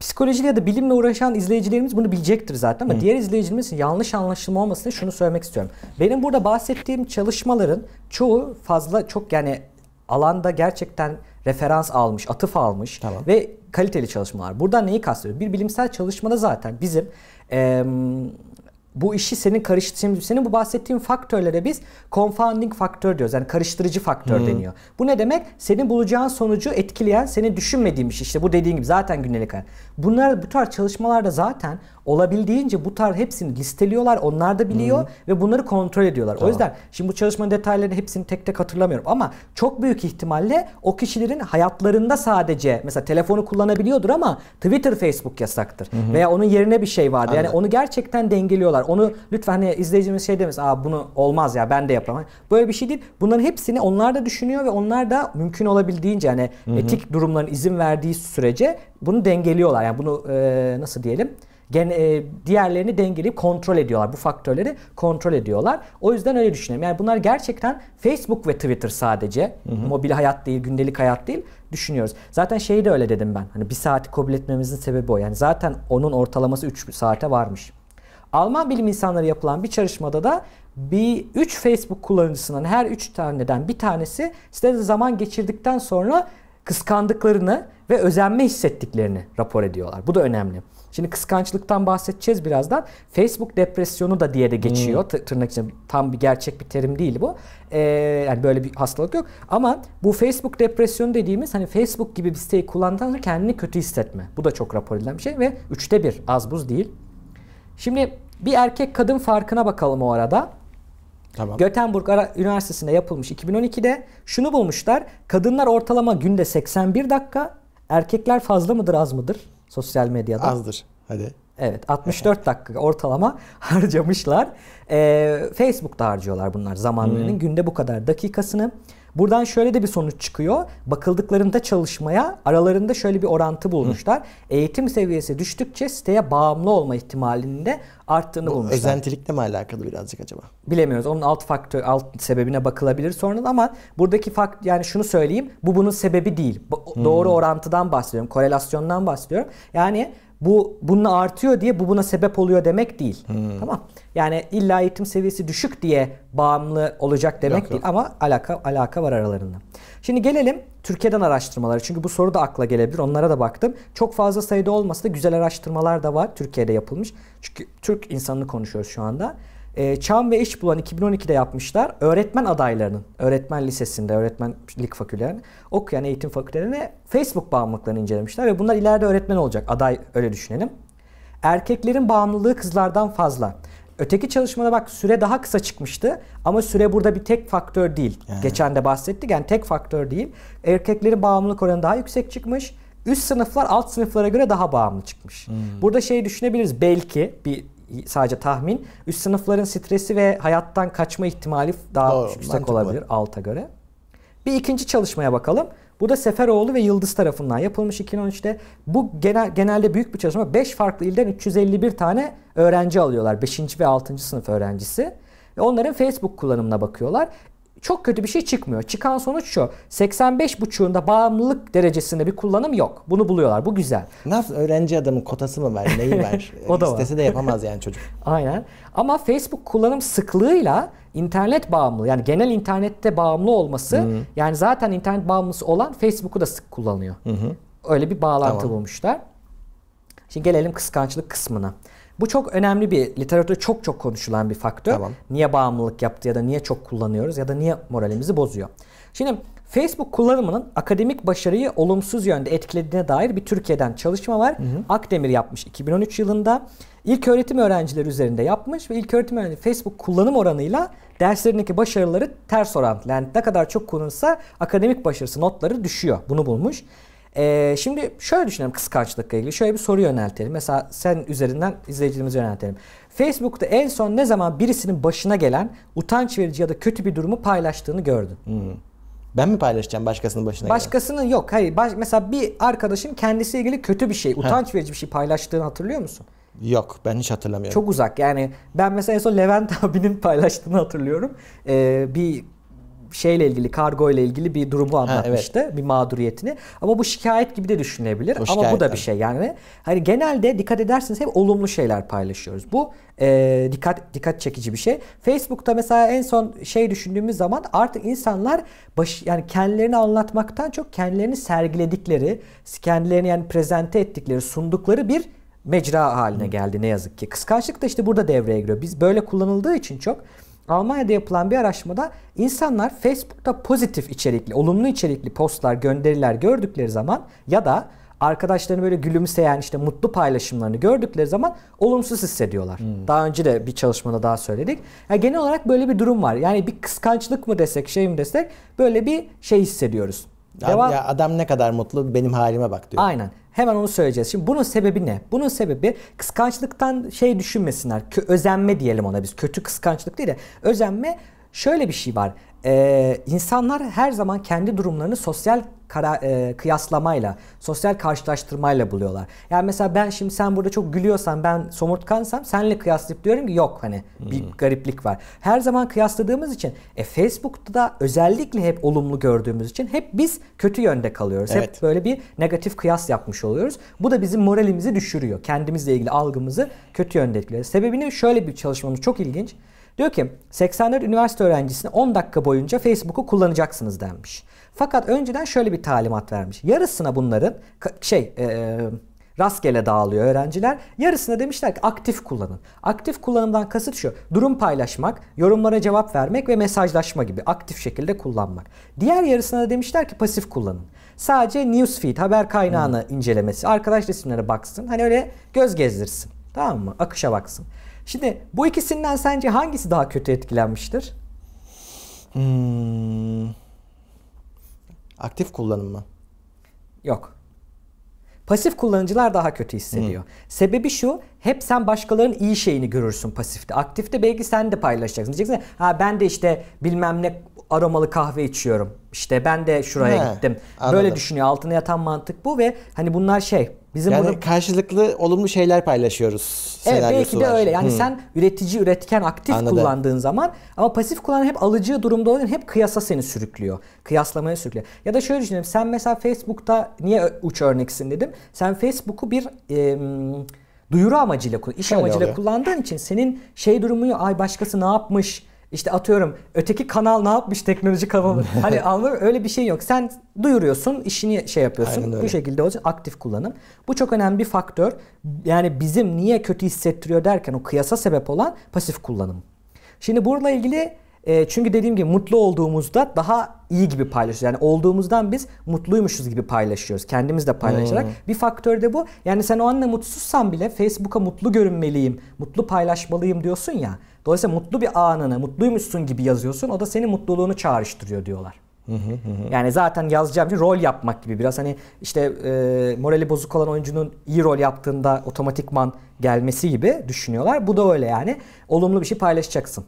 psikolojiyle ya da bilimle uğraşan izleyicilerimiz bunu bilecektir zaten ama Hı. diğer izleyicilerimizin yanlış anlaşılma olmasını şunu söylemek istiyorum. Benim burada bahsettiğim çalışmaların çoğu fazla çok yani alanda gerçekten referans almış, atıf almış tamam. ve kaliteli çalışmalar. Buradan neyi kastediyorum? Bir bilimsel çalışmada zaten bizim e, bu işi senin karıştırdığın, senin bu bahsettiğin faktörlere biz confounding faktör diyoruz. Yani karıştırıcı faktör hmm. deniyor. Bu ne demek? Senin bulacağın sonucu etkileyen, senin düşünmediğin bir şey. İşte bu dediğin gibi zaten günlük hayat. Bunlar bu tarz çalışmalarda zaten olabildiğince bu tarz hepsini listeliyorlar. Onlar da biliyor hmm. ve bunları kontrol ediyorlar. Tamam. O yüzden şimdi bu çalışmanın detaylarını hepsini tek tek hatırlamıyorum ama çok büyük ihtimalle o kişilerin hayatlarında sadece mesela telefonu kullanabiliyordur ama Twitter, Facebook yasaktır. Hmm. Veya onun yerine bir şey vardır. Anladım. Yani onu gerçekten dengeliyorlar. Onu lütfen hani izleyicimiz şey demez. Aa bunu olmaz ya ben de yapamam. Böyle bir şey değil. Bunların hepsini onlar da düşünüyor ve onlar da mümkün olabildiğince hani hmm. etik durumların izin verdiği sürece bunu dengeliyorlar. Yani yani bunu e, nasıl diyelim? Gen, e, diğerlerini dengeleyip kontrol ediyorlar. Bu faktörleri kontrol ediyorlar. O yüzden öyle düşünüyorum. Yani bunlar gerçekten Facebook ve Twitter sadece. Hı hı. Mobil hayat değil, gündelik hayat değil. Düşünüyoruz. Zaten şeyi de öyle dedim ben. Hani bir saati kabul etmemizin sebebi o. Yani zaten onun ortalaması 3 saate varmış. Alman bilim insanları yapılan bir çalışmada da bir 3 Facebook kullanıcısından her 3 taneden bir tanesi sitede zaman geçirdikten sonra kıskandıklarını ve özenme hissettiklerini rapor ediyorlar. Bu da önemli. Şimdi kıskançlıktan bahsedeceğiz birazdan. Facebook depresyonu da diye de hmm. geçiyor. Hmm. Tırnak için tam bir gerçek bir terim değil bu. Ee, yani böyle bir hastalık yok. Ama bu Facebook depresyonu dediğimiz hani Facebook gibi bir siteyi kullandıktan kendini kötü hissetme. Bu da çok rapor edilen bir şey ve üçte bir az buz değil. Şimdi bir erkek kadın farkına bakalım o arada. Tamam. Göteborg Üniversitesi'nde yapılmış 2012'de şunu bulmuşlar. Kadınlar ortalama günde 81 dakika, erkekler fazla mıdır az mıdır sosyal medyada? Azdır. Hadi. Evet 64 dakika ortalama harcamışlar. Ee, Facebook'ta harcıyorlar bunlar zamanlarının. Hmm. Günde bu kadar dakikasını. Buradan şöyle de bir sonuç çıkıyor. Bakıldıklarında çalışmaya aralarında şöyle bir orantı bulmuşlar. Hı. Eğitim seviyesi düştükçe siteye bağımlı olma ihtimalinin de arttığını Bu bulmuşlar. Özentilikle mi alakalı birazcık acaba? Bilemiyoruz. Onun alt faktör alt sebebine bakılabilir sonra ama buradaki fakt yani şunu söyleyeyim. Bu bunun sebebi değil. Doğru orantıdan bahsediyorum. Korelasyondan bahsediyorum. Yani bu bununla artıyor diye bu buna sebep oluyor demek değil. Hmm. Tamam. Yani illa eğitim seviyesi düşük diye bağımlı olacak demek yok, değil yok. ama alaka alaka var aralarında. Şimdi gelelim Türkiye'den araştırmalara. Çünkü bu soru da akla gelebilir. Onlara da baktım. Çok fazla sayıda olmasa da güzel araştırmalar da var Türkiye'de yapılmış. Çünkü Türk insanını konuşuyoruz şu anda. Ee, çam ve İş bulan 2012'de yapmışlar. Öğretmen adaylarının, öğretmen lisesinde, öğretmenlik fakültelerinde okuyan eğitim fakültelerine Facebook bağımlılıklarını incelemişler ve bunlar ileride öğretmen olacak. Aday öyle düşünelim. Erkeklerin bağımlılığı kızlardan fazla. Öteki çalışmada bak süre daha kısa çıkmıştı ama süre burada bir tek faktör değil. Yani. Geçen de bahsettik yani tek faktör değil. Erkeklerin bağımlılık oranı daha yüksek çıkmış. Üst sınıflar alt sınıflara göre daha bağımlı çıkmış. Hmm. Burada şey düşünebiliriz belki bir sadece tahmin. Üst sınıfların stresi ve hayattan kaçma ihtimali daha Doğru, yüksek olabilir alta göre. Bir ikinci çalışmaya bakalım. Bu da Seferoğlu ve Yıldız tarafından yapılmış 2013'te. Bu genel, genelde büyük bir çalışma. 5 farklı ilden 351 tane öğrenci alıyorlar. 5. ve 6. sınıf öğrencisi. Ve onların Facebook kullanımına bakıyorlar çok kötü bir şey çıkmıyor. Çıkan sonuç şu. 85 85.5'unda bağımlılık derecesinde bir kullanım yok. Bunu buluyorlar. Bu güzel. Nasıl öğrenci adamın kotası mı ver, neyi ver? E, o da İstese de yapamaz yani çocuk. Aynen. Ama Facebook kullanım sıklığıyla internet bağımlı yani genel internette bağımlı olması Hı-hı. yani zaten internet bağımlısı olan Facebook'u da sık kullanıyor. Hı-hı. Öyle bir bağlantı tamam. bulmuşlar. Şimdi gelelim kıskançlık kısmına. Bu çok önemli bir literatürde çok çok konuşulan bir faktör. Tamam. Niye bağımlılık yaptı ya da niye çok kullanıyoruz ya da niye moralimizi bozuyor. Şimdi Facebook kullanımının akademik başarıyı olumsuz yönde etkilediğine dair bir Türkiye'den çalışma var. Hı hı. Akdemir yapmış 2013 yılında. İlk öğretim öğrencileri üzerinde yapmış ve ilk öğretim öğrencileri Facebook kullanım oranıyla derslerindeki başarıları ters orantılı. Yani ne kadar çok kullanırsa akademik başarısı notları düşüyor. Bunu bulmuş. Ee, şimdi şöyle düşünelim kıskançlıkla ilgili. Şöyle bir soru yöneltelim. Mesela sen üzerinden izleyicilerimize yöneltelim. Facebook'ta en son ne zaman birisinin başına gelen utanç verici ya da kötü bir durumu paylaştığını gördün? Hmm. Ben mi paylaşacağım başkasının başına? Başkasının gelen? yok. Hayır. Baş, mesela bir arkadaşın kendisiyle ilgili kötü bir şey, utanç verici bir şey paylaştığını hatırlıyor musun? Yok ben hiç hatırlamıyorum. Çok uzak yani ben mesela en son Levent abinin paylaştığını hatırlıyorum. Ee, bir şeyle ilgili kargo ile ilgili bir durumu anlatmıştı. Ha, evet. Bir mağduriyetini. Ama bu şikayet gibi de düşünebilir. Bu Ama bu da bir şey yani. Hani genelde dikkat ederseniz hep olumlu şeyler paylaşıyoruz. Bu e, dikkat dikkat çekici bir şey. Facebook'ta mesela en son şey düşündüğümüz zaman artık insanlar baş, yani kendilerini anlatmaktan çok kendilerini sergiledikleri, kendilerini yani prezente ettikleri, sundukları bir mecra haline geldi ne yazık ki. Kıskançlık da işte burada devreye giriyor. Biz böyle kullanıldığı için çok Almanya'da yapılan bir araştırmada insanlar Facebook'ta pozitif içerikli, olumlu içerikli postlar, gönderiler gördükleri zaman ya da arkadaşlarını böyle gülümseyen işte mutlu paylaşımlarını gördükleri zaman olumsuz hissediyorlar. Hmm. Daha önce de bir çalışmada daha söyledik. Yani genel olarak böyle bir durum var. Yani bir kıskançlık mı desek şey mi desek böyle bir şey hissediyoruz. Devam. Ya adam ne kadar mutlu benim halime bak diyor. Aynen. Hemen onu söyleyeceğiz. Şimdi bunun sebebi ne? Bunun sebebi kıskançlıktan şey düşünmesinler. Özenme diyelim ona biz. Kötü kıskançlık değil de özenme şöyle bir şey var e, insanlar her zaman kendi durumlarını sosyal kara, e, kıyaslamayla, sosyal karşılaştırmayla buluyorlar. Yani mesela ben şimdi sen burada çok gülüyorsan, ben somurtkansam senle kıyaslayıp diyorum ki yok hani hmm. bir gariplik var. Her zaman kıyasladığımız için e, Facebook'ta da özellikle hep olumlu gördüğümüz için hep biz kötü yönde kalıyoruz. Evet. Hep böyle bir negatif kıyas yapmış oluyoruz. Bu da bizim moralimizi düşürüyor. Kendimizle ilgili algımızı kötü yönde etkiliyor. Sebebini şöyle bir çalışmamız çok ilginç. Diyor ki 80'ler üniversite öğrencisine 10 dakika boyunca Facebook'u kullanacaksınız denmiş. Fakat önceden şöyle bir talimat vermiş. Yarısına bunların şey e, e, rastgele dağılıyor öğrenciler. Yarısına demişler ki aktif kullanın. Aktif kullanımdan kasıt şu. Durum paylaşmak, yorumlara cevap vermek ve mesajlaşma gibi aktif şekilde kullanmak. Diğer yarısına da demişler ki pasif kullanın. Sadece newsfeed, haber kaynağını hmm. incelemesi, arkadaş resimlere baksın. Hani öyle göz gezdirsin. Tamam mı? Akışa baksın. Şimdi bu ikisinden sence hangisi daha kötü etkilenmiştir? Hmm. Aktif kullanım mı? Yok. Pasif kullanıcılar daha kötü hissediyor. Hmm. Sebebi şu, hep sen başkalarının iyi şeyini görürsün pasifte. Aktifte belki sen de paylaşacaksın. Diyeceksin ha ben de işte bilmem ne aromalı kahve içiyorum. İşte ben de şuraya He, gittim. Anladım. Böyle düşünüyor. Altına yatan mantık bu ve hani bunlar şey Bizim yani bunu... karşılıklı olumlu şeyler paylaşıyoruz. Evet belki de öyle. Yani hmm. sen üretici, üretken, aktif Anladım. kullandığın zaman ama pasif kullanan hep alıcı durumda olan hep kıyasa seni sürüklüyor. Kıyaslamaya sürüklüyor. Ya da şöyle düşünelim. Sen mesela Facebook'ta niye uç örneksin dedim. Sen Facebook'u bir e, duyuru amacıyla, iş Öyle amacıyla oluyor. kullandığın için senin şey durumu ay başkası ne yapmış, işte atıyorum öteki kanal ne yapmış teknoloji kanalı. hani anladın Öyle bir şey yok. Sen duyuruyorsun, işini şey yapıyorsun. Bu şekilde olacak aktif kullanım. Bu çok önemli bir faktör. Yani bizim niye kötü hissettiriyor derken o kıyasa sebep olan pasif kullanım. Şimdi bununla ilgili e, çünkü dediğim gibi mutlu olduğumuzda daha iyi gibi paylaşıyoruz. Yani olduğumuzdan biz mutluymuşuz gibi paylaşıyoruz. kendimizle paylaşarak. Hmm. Bir faktör de bu. Yani sen o anda mutsuzsan bile Facebook'a mutlu görünmeliyim, mutlu paylaşmalıyım diyorsun ya. Dolayısıyla mutlu bir anını, mutluymuşsun gibi yazıyorsun. O da senin mutluluğunu çağrıştırıyor diyorlar. Yani zaten yazacağım bir şey rol yapmak gibi biraz hani işte e, morali bozuk olan oyuncunun iyi rol yaptığında otomatikman gelmesi gibi düşünüyorlar. Bu da öyle yani. Olumlu bir şey paylaşacaksın.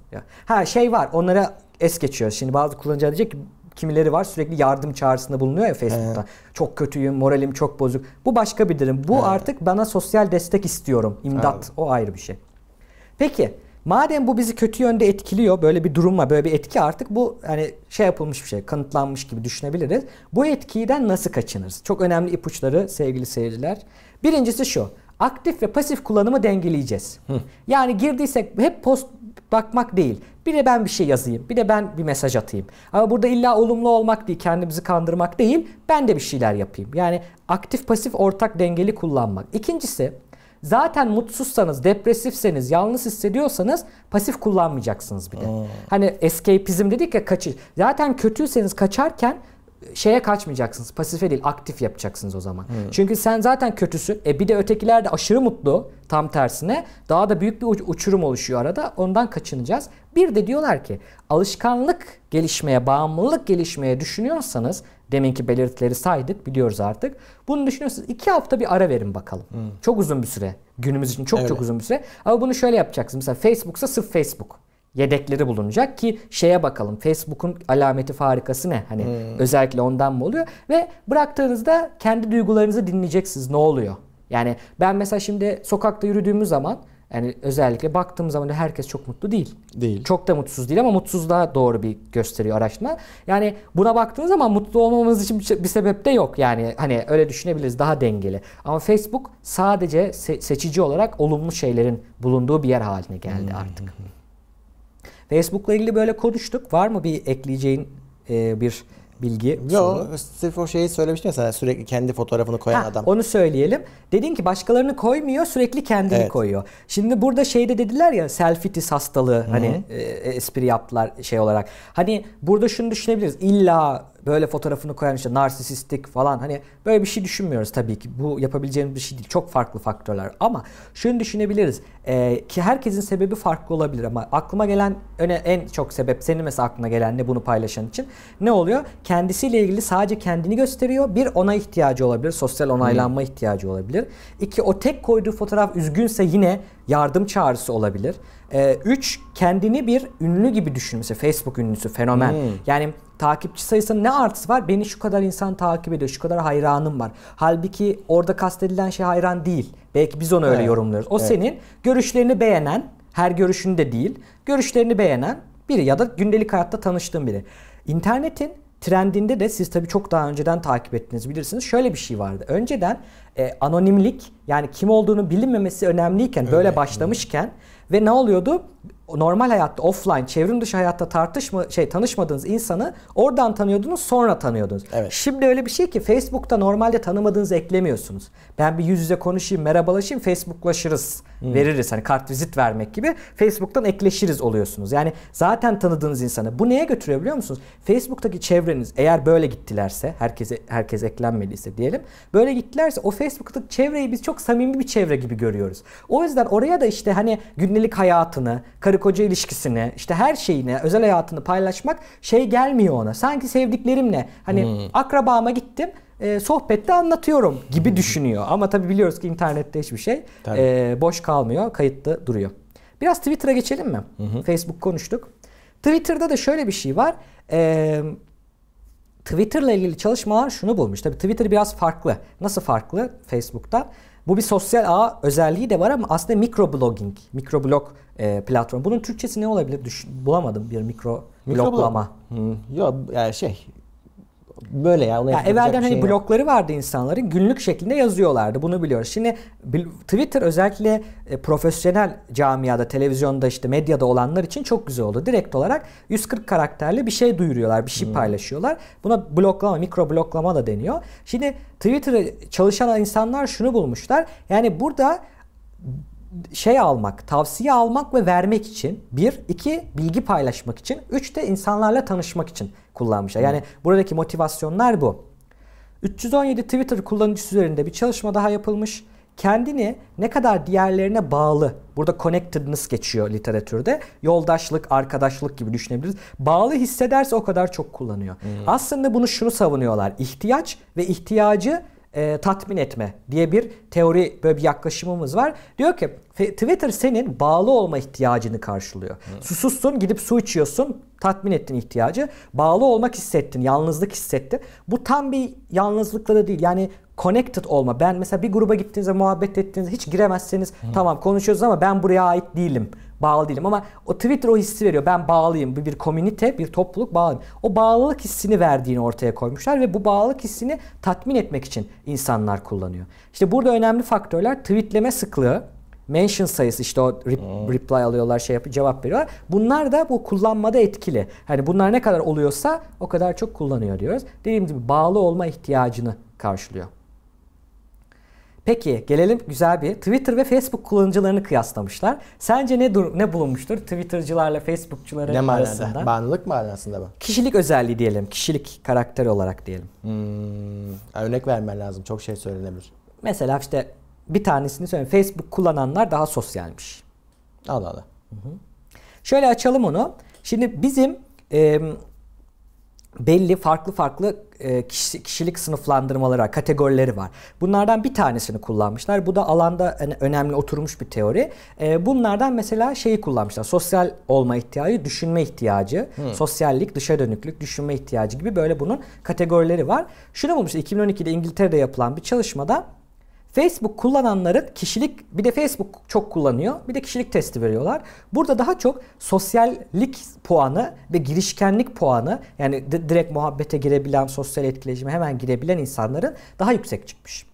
Ha şey var onlara es geçiyor. Şimdi bazı kullanıcılar diyecek ki kimileri var sürekli yardım çağrısında bulunuyor ya Facebook'ta. He. Çok kötüyüm, moralim çok bozuk. Bu başka bir durum. Bu He. artık bana sosyal destek istiyorum. İmdat. He. O ayrı bir şey. Peki Madem bu bizi kötü yönde etkiliyor, böyle bir durum var, böyle bir etki artık bu hani şey yapılmış bir şey, kanıtlanmış gibi düşünebiliriz. Bu etkiden nasıl kaçınırız? Çok önemli ipuçları sevgili seyirciler. Birincisi şu, aktif ve pasif kullanımı dengeleyeceğiz. Yani girdiysek hep post bakmak değil. Bir de ben bir şey yazayım, bir de ben bir mesaj atayım. Ama burada illa olumlu olmak değil, kendimizi kandırmak değil, ben de bir şeyler yapayım. Yani aktif pasif ortak dengeli kullanmak. İkincisi, Zaten mutsuzsanız, depresifseniz, yalnız hissediyorsanız pasif kullanmayacaksınız bile. Hmm. Hani escapizm dedik ya kaçış. Zaten kötüyseniz kaçarken e, şeye kaçmayacaksınız. Pasife değil, aktif yapacaksınız o zaman. Hmm. Çünkü sen zaten kötüsün. E bir de ötekiler de aşırı mutlu tam tersine. Daha da büyük bir uçurum oluşuyor arada. Ondan kaçınacağız. Bir de diyorlar ki alışkanlık gelişmeye, bağımlılık gelişmeye düşünüyorsanız Deminki belirtileri saydık biliyoruz artık. Bunu düşünüyorsunuz. iki hafta bir ara verin bakalım. Hmm. Çok uzun bir süre. Günümüz için çok Öyle. çok uzun bir süre. Ama bunu şöyle yapacaksın. Mesela Facebook'sa sırf Facebook yedekleri bulunacak ki şeye bakalım Facebook'un alameti farikası ne? Hani hmm. özellikle ondan mı oluyor? Ve bıraktığınızda kendi duygularınızı dinleyeceksiniz ne oluyor? Yani ben mesela şimdi sokakta yürüdüğümüz zaman yani özellikle baktığım zaman herkes çok mutlu değil. Değil. Çok da mutsuz değil ama mutsuz daha doğru bir gösteriyor araştırma. Yani buna baktığınız zaman mutlu olmamız için bir sebep de yok. Yani hani öyle düşünebiliriz daha dengeli. Ama Facebook sadece se- seçici olarak olumlu şeylerin bulunduğu bir yer haline geldi hmm. artık. Facebook'la ilgili böyle konuştuk. Var mı bir ekleyeceğin e, bir bilgi Yok sırf o şeyi söylemiştim ya sana sürekli kendi fotoğrafını koyan ha, adam. Onu söyleyelim. Dedin ki başkalarını koymuyor sürekli kendini evet. koyuyor. Şimdi burada şeyde dediler ya selfitis hastalığı Hı-hı. hani e, espri yaptılar şey olarak. Hani burada şunu düşünebiliriz illa böyle fotoğrafını koyan işte narsistik falan hani böyle bir şey düşünmüyoruz tabii ki. Bu yapabileceğimiz bir şey değil. Çok farklı faktörler ama şunu düşünebiliriz e, ki herkesin sebebi farklı olabilir ama aklıma gelen öne en çok sebep senin mesela aklına gelen ne bunu paylaşan için ne oluyor? Kendisiyle ilgili sadece kendini gösteriyor. Bir ona ihtiyacı olabilir. Sosyal onaylanma ihtiyacı olabilir. İki o tek koyduğu fotoğraf üzgünse yine yardım çağrısı olabilir. E, üç kendini bir ünlü gibi düşünmesi. Facebook ünlüsü fenomen. Hmm. Yani Takipçi sayısının ne artısı var? Beni şu kadar insan takip ediyor, şu kadar hayranım var. Halbuki orada kastedilen şey hayran değil. Belki biz onu öyle evet. yorumluyoruz. O evet. senin görüşlerini beğenen, her görüşünü de değil, görüşlerini beğenen biri ya da gündelik hayatta tanıştığın biri. İnternetin trendinde de siz tabii çok daha önceden takip ettiniz bilirsiniz. Şöyle bir şey vardı. Önceden e, anonimlik yani kim olduğunu bilinmemesi önemliyken böyle başlamışken evet. ve ne oluyordu? normal hayatta offline çevrim dışı hayatta tartışma şey tanışmadığınız insanı oradan tanıyordunuz sonra tanıyordunuz. Evet. Şimdi öyle bir şey ki Facebook'ta normalde tanımadığınızı eklemiyorsunuz. Ben bir yüz yüze konuşayım, merhabalaşayım, Facebook'laşırız hmm. veririz. Hani kart vizit vermek gibi Facebook'tan ekleşiriz oluyorsunuz. Yani zaten tanıdığınız insanı. Bu neye götürüyor biliyor musunuz? Facebook'taki çevreniz eğer böyle gittilerse, herkese herkes eklenmeliyse diyelim. Böyle gittilerse o Facebook'taki çevreyi biz çok samimi bir çevre gibi görüyoruz. O yüzden oraya da işte hani günlük hayatını, karı koca ilişkisini, işte her şeyini, özel hayatını paylaşmak şey gelmiyor ona. Sanki sevdiklerimle hani hmm. akrabama gittim e, sohbette anlatıyorum gibi düşünüyor. Ama tabi biliyoruz ki internette hiçbir şey e, boş kalmıyor, kayıtlı duruyor. Biraz Twitter'a geçelim mi? Hı hı. Facebook konuştuk. Twitter'da da şöyle bir şey var. E, Twitter'la ilgili çalışmalar şunu bulmuş. Tabi Twitter biraz farklı. Nasıl farklı Facebook'tan? Bu bir sosyal ağ özelliği de var ama aslında mikroblogging, mikroblog e, platformu. Bunun Türkçesi ne olabilir? Düş bulamadım bir mikro bloglama. Hmm. Yok yani şey Böyle ya. Ona yani evvelden hani şey hani yok. blokları vardı insanların günlük şeklinde yazıyorlardı. Bunu biliyoruz. Şimdi Twitter özellikle e, profesyonel camiada, televizyonda işte medyada olanlar için çok güzel oldu. Direkt olarak 140 karakterli bir şey duyuruyorlar, bir şey hmm. paylaşıyorlar. Buna bloklama, mikro bloklama da deniyor. Şimdi Twitter'ı çalışan insanlar şunu bulmuşlar. Yani burada şey almak, tavsiye almak ve vermek için. Bir, iki bilgi paylaşmak için. Üç de insanlarla tanışmak için kullanmışlar. Yani buradaki motivasyonlar bu. 317 Twitter kullanıcısı üzerinde bir çalışma daha yapılmış. Kendini ne kadar diğerlerine bağlı, burada connectedness geçiyor literatürde. Yoldaşlık, arkadaşlık gibi düşünebiliriz. Bağlı hissederse o kadar çok kullanıyor. Hmm. Aslında bunu şunu savunuyorlar. ihtiyaç ve ihtiyacı e, tatmin etme diye bir teori böyle bir yaklaşımımız var. Diyor ki Twitter senin bağlı olma ihtiyacını karşılıyor. Hı. Susuzsun gidip su içiyorsun tatmin ettin ihtiyacı. Bağlı olmak hissettin, yalnızlık hissettin. Bu tam bir yalnızlıkla da değil. Yani connected olma. Ben mesela bir gruba gittiğinizde muhabbet ettiğinizde hiç giremezseniz Hı. tamam konuşuyoruz ama ben buraya ait değilim bağlı değilim ama o Twitter o hissi veriyor. Ben bağlıyım. Bir, bir komünite, bir topluluk bağlıyım. O bağlılık hissini verdiğini ortaya koymuşlar ve bu bağlılık hissini tatmin etmek için insanlar kullanıyor. İşte burada önemli faktörler tweetleme sıklığı, mention sayısı işte o rip, hmm. reply alıyorlar şey yapıyor, cevap veriyor. Bunlar da bu kullanmada etkili. Hani bunlar ne kadar oluyorsa o kadar çok kullanıyor diyoruz. Dediğim gibi bağlı olma ihtiyacını karşılıyor. Peki gelelim güzel bir Twitter ve Facebook kullanıcılarını kıyaslamışlar. Sence ne dur ne bulunmuştur Twitter'cılarla Facebook'cuların arasında? ne manada? arasında? Bağımlılık manasında mı? Kişilik özelliği diyelim. Kişilik karakter olarak diyelim. Hmm, örnek vermen lazım. Çok şey söylenebilir. Mesela işte bir tanesini söyleyeyim. Facebook kullananlar daha sosyalmiş. Allah Allah. Hı hı. Şöyle açalım onu. Şimdi bizim e, belli farklı farklı e, kişilik sınıflandırmaları, kategorileri var. Bunlardan bir tanesini kullanmışlar. Bu da alanda önemli oturmuş bir teori. E, bunlardan mesela şeyi kullanmışlar. Sosyal olma ihtiyacı, düşünme ihtiyacı, hmm. sosyallik, dışa dönüklük, düşünme ihtiyacı gibi böyle bunun kategorileri var. Şunu bulmuşlar. 2012'de İngiltere'de yapılan bir çalışmada Facebook kullananların kişilik bir de Facebook çok kullanıyor bir de kişilik testi veriyorlar. Burada daha çok sosyallik puanı ve girişkenlik puanı yani direkt muhabbete girebilen sosyal etkileşime hemen girebilen insanların daha yüksek çıkmış.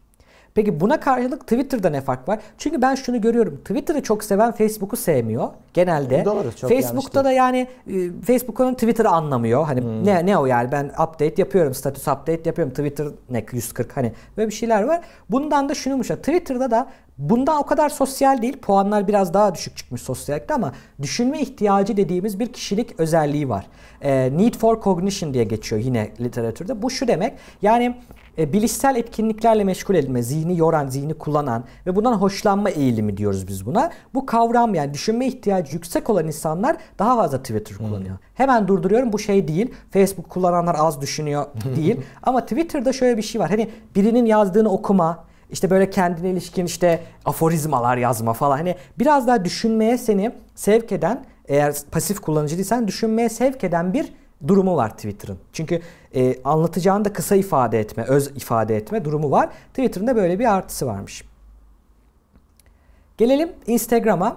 Peki buna karşılık Twitter'da ne fark var? Çünkü ben şunu görüyorum. Twitter'ı çok seven Facebook'u sevmiyor genelde. Doğru, çok Facebook'ta da yani e, Facebook'un Twitter'ı anlamıyor. Hani hmm. ne ne o yani ben update yapıyorum, status update yapıyorum. Twitter ne 140 hani böyle bir şeyler var. Bundan da şunumuş. Twitter'da da Bunda o kadar sosyal değil. Puanlar biraz daha düşük çıkmış sosyallikte ama düşünme ihtiyacı dediğimiz bir kişilik özelliği var. E, need for cognition diye geçiyor yine literatürde. Bu şu demek. Yani e, bilişsel etkinliklerle meşgul edilme, zihni yoran, zihni kullanan ve bundan hoşlanma eğilimi diyoruz biz buna. Bu kavram yani düşünme ihtiyacı yüksek olan insanlar daha fazla Twitter kullanıyor. Hmm. Hemen durduruyorum bu şey değil. Facebook kullananlar az düşünüyor değil. Ama Twitter'da şöyle bir şey var. Hani birinin yazdığını okuma, işte böyle kendine ilişkin işte aforizmalar yazma falan. Hani biraz daha düşünmeye seni sevk eden eğer pasif kullanıcı değilsen düşünmeye sevk eden bir durumu var Twitter'ın. Çünkü e, anlatacağını da kısa ifade etme, öz ifade etme durumu var. Twitter'ın da böyle bir artısı varmış. Gelelim Instagram'a.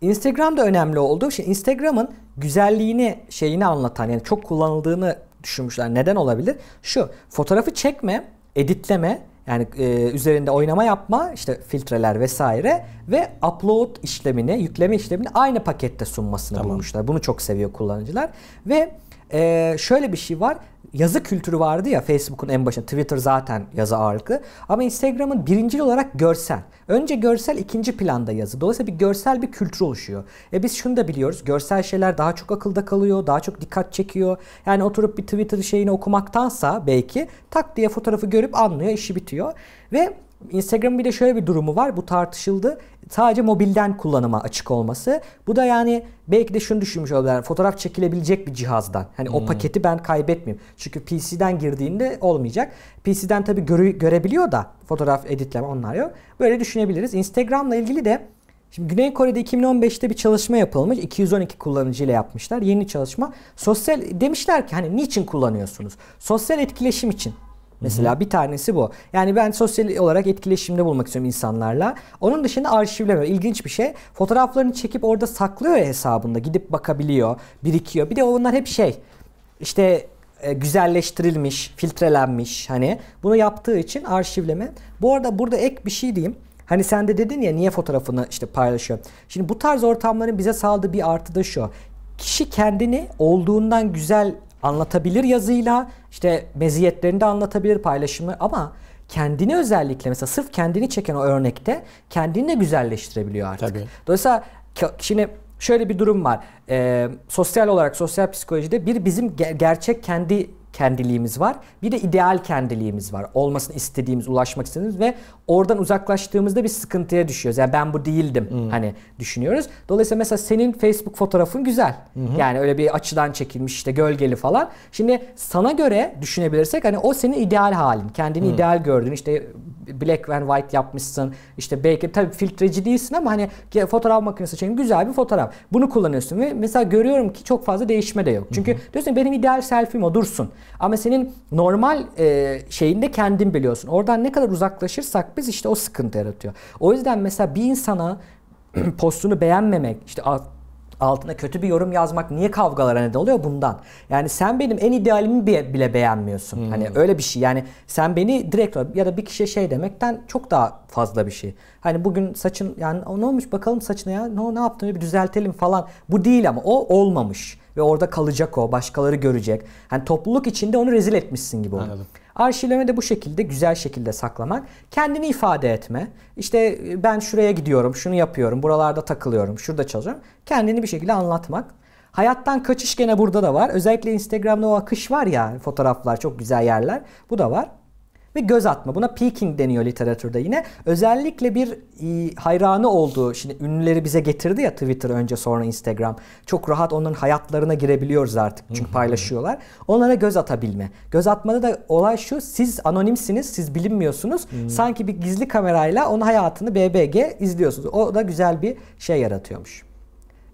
Instagram da önemli oldu. Şimdi Instagram'ın güzelliğini, şeyini anlatan yani çok kullanıldığını düşünmüşler. Neden olabilir? Şu, fotoğrafı çekme, editleme, yani e, üzerinde oynama yapma, işte filtreler vesaire ve upload işlemini, yükleme işlemini aynı pakette sunmasını tamam. bulmuşlar. Bunu çok seviyor kullanıcılar ve e, şöyle bir şey var. Yazı kültürü vardı ya Facebook'un en başında. Twitter zaten yazı ağırlıklı. Ama Instagram'ın birinci olarak görsel. Önce görsel ikinci planda yazı. Dolayısıyla bir görsel bir kültür oluşuyor. E biz şunu da biliyoruz. Görsel şeyler daha çok akılda kalıyor. Daha çok dikkat çekiyor. Yani oturup bir Twitter şeyini okumaktansa belki tak diye fotoğrafı görüp anlıyor. işi bitiyor. Ve Instagram'ın bir de şöyle bir durumu var. Bu tartışıldı. Sadece mobilden kullanıma açık olması. Bu da yani belki de şunu düşünmüş olabilir. fotoğraf çekilebilecek bir cihazdan. Hani hmm. o paketi ben kaybetmeyeyim. Çünkü PC'den girdiğinde olmayacak. PC'den tabii göre, görebiliyor da fotoğraf editleme onlar yok. Böyle düşünebiliriz. Instagram'la ilgili de Şimdi Güney Kore'de 2015'te bir çalışma yapılmış. 212 kullanıcıyla yapmışlar. Yeni çalışma. Sosyal demişler ki hani niçin kullanıyorsunuz? Sosyal etkileşim için. Mesela bir tanesi bu. Yani ben sosyal olarak etkileşimde bulmak istiyorum insanlarla. Onun dışında arşivleme ilginç bir şey. Fotoğraflarını çekip orada saklıyor ya hesabında. Gidip bakabiliyor, birikiyor. Bir de onlar hep şey. İşte e, güzelleştirilmiş, filtrelenmiş hani bunu yaptığı için arşivleme. Bu arada burada ek bir şey diyeyim. Hani sen de dedin ya niye fotoğrafını işte paylaşıyor. Şimdi bu tarz ortamların bize sağladığı bir artı da şu. Kişi kendini olduğundan güzel anlatabilir yazıyla işte meziyetlerini de anlatabilir paylaşımı ama kendini özellikle mesela sırf kendini çeken o örnekte kendini de güzelleştirebiliyor artık. Tabii. Dolayısıyla şimdi şöyle bir durum var. Ee, sosyal olarak sosyal psikolojide bir bizim ger- gerçek kendi kendiliğimiz var. Bir de ideal kendiliğimiz var. Olmasını istediğimiz, ulaşmak istediğimiz ve oradan uzaklaştığımızda bir sıkıntıya düşüyoruz. Yani ben bu değildim hmm. hani düşünüyoruz. Dolayısıyla mesela senin Facebook fotoğrafın güzel. Hmm. Yani öyle bir açıdan çekilmiş işte gölgeli falan. Şimdi sana göre düşünebilirsek hani o senin ideal halin. Kendini hmm. ideal gördün. İşte black and white yapmışsın. İşte belki tabii filtreci değilsin ama hani fotoğraf makinesi çekim güzel bir fotoğraf. Bunu kullanıyorsun ve mesela görüyorum ki çok fazla değişme de yok. Çünkü Hı-hı. diyorsun benim ideal selfie'm o dursun. Ama senin normal e, şeyinde kendin biliyorsun. Oradan ne kadar uzaklaşırsak biz işte o sıkıntı yaratıyor. O yüzden mesela bir insana postunu beğenmemek işte altına kötü bir yorum yazmak niye kavgalara neden oluyor bundan. Yani sen benim en idealimi bile beğenmiyorsun. Hmm. Hani öyle bir şey. Yani sen beni direkt ya da bir kişiye şey demekten çok daha fazla bir şey. Hani bugün saçın yani ne olmuş bakalım saçına ya ne, ne yaptın bir düzeltelim falan. Bu değil ama o olmamış ve orada kalacak o. Başkaları görecek. Hani topluluk içinde onu rezil etmişsin gibi oldu. Anladım. Arşivleme de bu şekilde güzel şekilde saklamak. Kendini ifade etme. İşte e, ben şuraya gidiyorum, şunu yapıyorum, buralarda takılıyorum, şurada çalışıyorum. Kendini bir şekilde anlatmak. Hayattan kaçış gene burada da var. Özellikle Instagram'da o akış var ya fotoğraflar çok güzel yerler. Bu da var ve göz atma. Buna peeking deniyor literatürde yine. Özellikle bir e, hayranı olduğu, şimdi ünlüleri bize getirdi ya Twitter önce sonra Instagram. Çok rahat onların hayatlarına girebiliyoruz artık çünkü paylaşıyorlar. Onlara göz atabilme. Göz atmada da olay şu, siz anonimsiniz, siz bilinmiyorsunuz. Sanki bir gizli kamerayla onun hayatını BBG izliyorsunuz. O da güzel bir şey yaratıyormuş.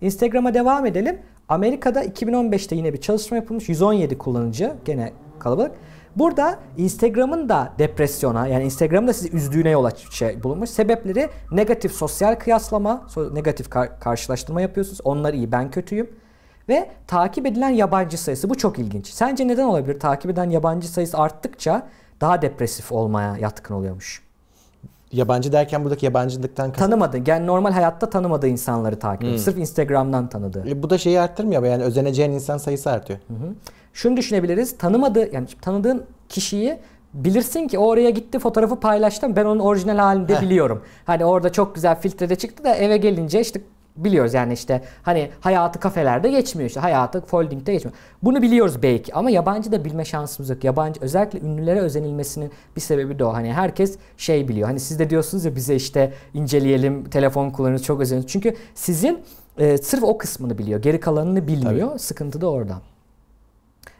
Instagram'a devam edelim. Amerika'da 2015'te yine bir çalışma yapılmış. 117 kullanıcı gene kalabalık. Burada Instagram'ın da depresyona yani Instagram'ın da sizi üzdüğüne yol açık şey bulunmuş. Sebepleri negatif sosyal kıyaslama, negatif kar- karşılaştırma yapıyorsunuz. Onlar iyi ben kötüyüm. Ve takip edilen yabancı sayısı bu çok ilginç. Sence neden olabilir? Takip eden yabancı sayısı arttıkça daha depresif olmaya yatkın oluyormuş. Yabancı derken buradaki yabancılıktan kastım. Tanımadı. Yani normal hayatta tanımadığı insanları takip ediyor. Hmm. Sırf Instagram'dan tanıdı. E, bu da şeyi arttırmıyor mu? Yani özeneceğin insan sayısı artıyor. Hı hı. Şunu düşünebiliriz. Tanımadı. yani tanıdığın kişiyi bilirsin ki oraya gitti fotoğrafı paylaştım ben onun orijinal halini de biliyorum. Hani orada çok güzel filtrede çıktı da eve gelince işte biliyoruz yani işte hani hayatı kafelerde geçmiyor işte hayatı foldingde geçmiyor. Bunu biliyoruz belki ama yabancı da bilme şansımız yok. Yabancı özellikle ünlülere özenilmesinin bir sebebi de o. Hani herkes şey biliyor. Hani siz de diyorsunuz ya bize işte inceleyelim, telefon kullanırız çok özeniriz. Çünkü sizin e, sırf o kısmını biliyor. Geri kalanını bilmiyor. Tabii. Sıkıntı da oradan.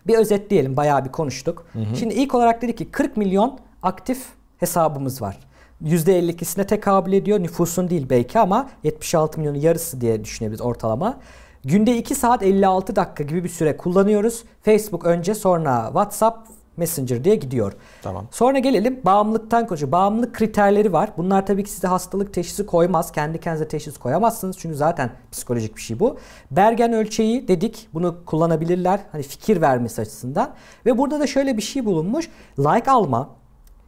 Bir özetleyelim. Bayağı bir konuştuk. Hı hı. Şimdi ilk olarak dedik ki 40 milyon aktif hesabımız var. %52'sine tekabül ediyor. Nüfusun değil belki ama 76 milyonun yarısı diye düşünebiliriz ortalama. Günde 2 saat 56 dakika gibi bir süre kullanıyoruz. Facebook önce sonra WhatsApp, Messenger diye gidiyor. Tamam. Sonra gelelim bağımlılıktan konuşuyor. Bağımlılık kriterleri var. Bunlar tabii ki size hastalık teşhisi koymaz. Kendi kendinize teşhis koyamazsınız. Çünkü zaten psikolojik bir şey bu. Bergen ölçeği dedik. Bunu kullanabilirler. Hani fikir vermesi açısından. Ve burada da şöyle bir şey bulunmuş. Like alma.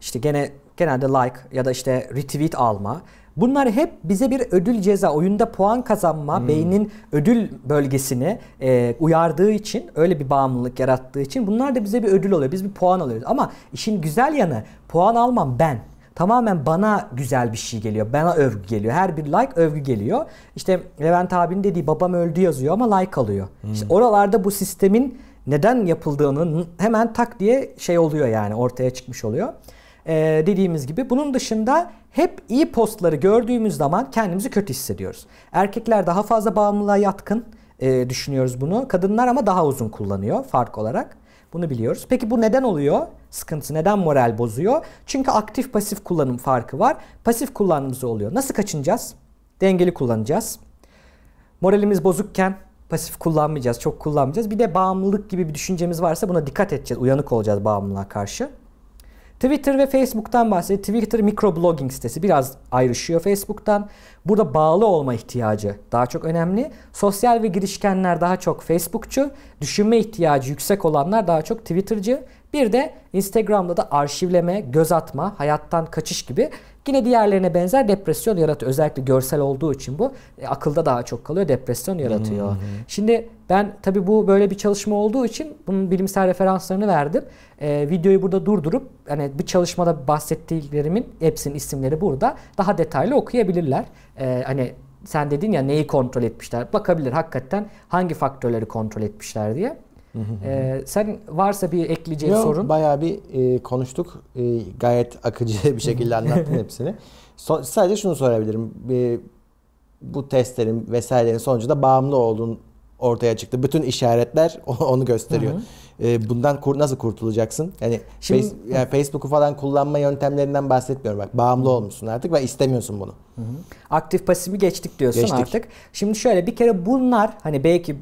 İşte gene genelde like ya da işte retweet alma. Bunlar hep bize bir ödül ceza, oyunda puan kazanma, hmm. beynin ödül bölgesini e, uyardığı için, öyle bir bağımlılık yarattığı için bunlar da bize bir ödül oluyor. Biz bir puan alıyoruz. Ama işin güzel yanı puan almam ben. Tamamen bana güzel bir şey geliyor. Bana övgü geliyor. Her bir like övgü geliyor. İşte Levent abinin dediği babam öldü yazıyor ama like alıyor. Hmm. İşte oralarda bu sistemin neden yapıldığının hemen tak diye şey oluyor yani ortaya çıkmış oluyor e, dediğimiz gibi. Bunun dışında hep iyi postları gördüğümüz zaman kendimizi kötü hissediyoruz. Erkekler daha fazla bağımlılığa yatkın e, düşünüyoruz bunu. Kadınlar ama daha uzun kullanıyor fark olarak. Bunu biliyoruz. Peki bu neden oluyor? Sıkıntı neden moral bozuyor? Çünkü aktif pasif kullanım farkı var. Pasif kullanımımız oluyor. Nasıl kaçınacağız? Dengeli kullanacağız. Moralimiz bozukken pasif kullanmayacağız, çok kullanmayacağız. Bir de bağımlılık gibi bir düşüncemiz varsa buna dikkat edeceğiz. Uyanık olacağız bağımlılığa karşı. Twitter ve Facebook'tan bahsediyor. Twitter mikroblogging sitesi biraz ayrışıyor Facebook'tan. Burada bağlı olma ihtiyacı daha çok önemli. Sosyal ve girişkenler daha çok Facebookçu, düşünme ihtiyacı yüksek olanlar daha çok Twitter'cı. Bir de Instagram'da da arşivleme, göz atma, hayattan kaçış gibi yine diğerlerine benzer depresyon yaratıyor. Özellikle görsel olduğu için bu e, akılda daha çok kalıyor, depresyon yaratıyor. Hmm. Şimdi ben tabii bu böyle bir çalışma olduğu için bunun bilimsel referanslarını verdim. E, videoyu burada durdurup hani bu çalışmada bahsettiklerimin hepsinin isimleri burada. Daha detaylı okuyabilirler. E, hani sen dedin ya neyi kontrol etmişler. Bakabilir hakikaten hangi faktörleri kontrol etmişler diye. ee, sen varsa bir ekleyeceğin Yok, sorun. Bayağı bir e, konuştuk. E, gayet akıcı bir şekilde anlattın hepsini. So- sadece şunu sorabilirim. E, bu testlerin vesairelerin sonucunda bağımlı olduğun ortaya çıktı. Bütün işaretler onu gösteriyor. Hı hı. E, bundan kur, nasıl kurtulacaksın? Yani, Şimdi, face, yani Facebook'u falan kullanma yöntemlerinden bahsetmiyorum. Bak bağımlı hı. olmuşsun artık ve istemiyorsun bunu. Hı hı. Aktif pasifi geçtik diyorsun geçtik. artık. Şimdi şöyle bir kere bunlar hani belki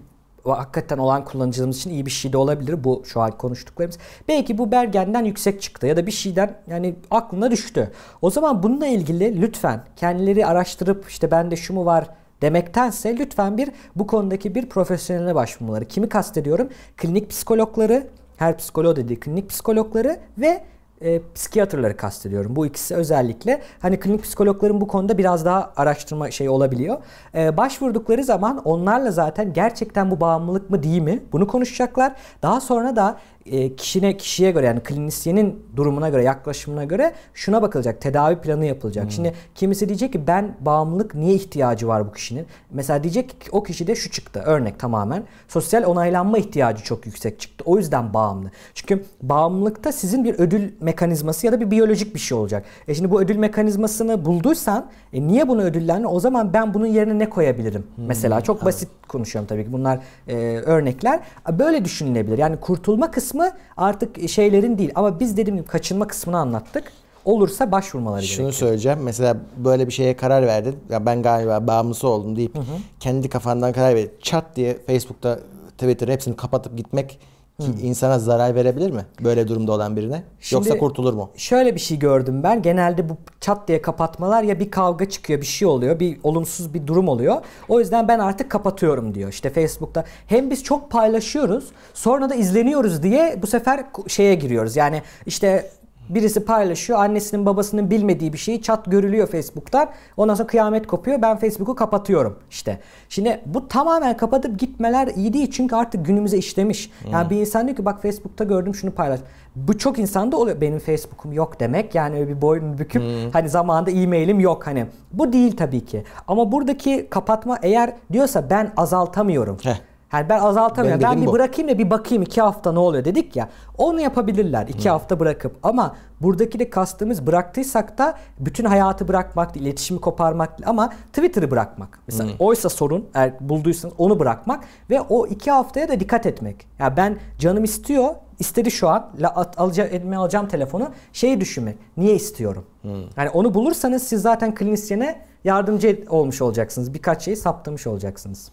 hakikaten olan kullanıcılarımız için iyi bir şey de olabilir bu şu an konuştuklarımız. Belki bu bergenden yüksek çıktı ya da bir şeyden yani aklına düştü. O zaman bununla ilgili lütfen kendileri araştırıp işte bende şu mu var demektense lütfen bir bu konudaki bir profesyonele başvurmaları. Kimi kastediyorum? Klinik psikologları, her psikoloğu dediği klinik psikologları ve e, psikiyatrları kastediyorum. Bu ikisi özellikle hani klinik psikologların bu konuda biraz daha araştırma şey olabiliyor. E, başvurdukları zaman onlarla zaten gerçekten bu bağımlılık mı değil mi bunu konuşacaklar. Daha sonra da e, kişine kişiye göre yani klinisyenin durumuna göre yaklaşımına göre şuna bakılacak tedavi planı yapılacak. Hmm. Şimdi kimisi diyecek ki ben bağımlılık niye ihtiyacı var bu kişinin? Mesela diyecek ki o kişi de şu çıktı örnek tamamen sosyal onaylanma ihtiyacı çok yüksek çıktı o yüzden bağımlı. Çünkü bağımlılıkta sizin bir ödül mekanizması ya da bir biyolojik bir şey olacak. E şimdi bu ödül mekanizmasını bulduysan e niye bunu ödüllenme o zaman ben bunun yerine ne koyabilirim? Hmm. Mesela çok basit evet. konuşuyorum tabii ki bunlar e, örnekler. Böyle düşünülebilir yani kurtulma kısmı kısmı artık şeylerin değil. Ama biz dediğim gibi kaçınma kısmını anlattık. Olursa başvurmaları gerekiyor. Şunu söyleyeceğim. Mesela böyle bir şeye karar verdin. Ya ben galiba bağımlısı oldum deyip hı hı. kendi kafandan karar verip çat diye Facebook'ta Twitter'ı hepsini kapatıp gitmek ki hmm. insana zarar verebilir mi böyle durumda olan birine? Şimdi, Yoksa kurtulur mu? Şöyle bir şey gördüm ben. Genelde bu çat diye kapatmalar ya bir kavga çıkıyor, bir şey oluyor, bir olumsuz bir durum oluyor. O yüzden ben artık kapatıyorum diyor. İşte Facebook'ta hem biz çok paylaşıyoruz, sonra da izleniyoruz diye bu sefer şeye giriyoruz. Yani işte Birisi paylaşıyor. Annesinin babasının bilmediği bir şeyi çat görülüyor Facebook'tan. Ondan sonra kıyamet kopuyor. Ben Facebook'u kapatıyorum işte. Şimdi bu tamamen kapatıp gitmeler iyi değil. Çünkü artık günümüze işlemiş. Hmm. Yani hmm. bir insan diyor ki bak Facebook'ta gördüm şunu paylaş. Bu çok insanda oluyor. Benim Facebook'um yok demek. Yani öyle bir boynunu büküp hmm. hani zamanında e-mailim yok hani. Bu değil tabii ki. Ama buradaki kapatma eğer diyorsa ben azaltamıyorum. Heh yani ben azaltamıyorum. Ben, ben bir bu. bırakayım da bir bakayım iki hafta ne oluyor dedik ya. Onu yapabilirler iki Hı. hafta bırakıp ama buradaki de kastımız bıraktıysak da bütün hayatı bırakmak iletişimi koparmak ama Twitter'ı bırakmak. Mesela Hı. oysa sorun eğer bulduysanız onu bırakmak ve o iki haftaya da dikkat etmek. Ya yani ben canım istiyor istedi şu an la, at, alacağım, alacağım telefonu şeyi düşünmek. Niye istiyorum? Hmm. Yani onu bulursanız siz zaten klinisyene yardımcı olmuş olacaksınız. Birkaç şeyi saptamış olacaksınız.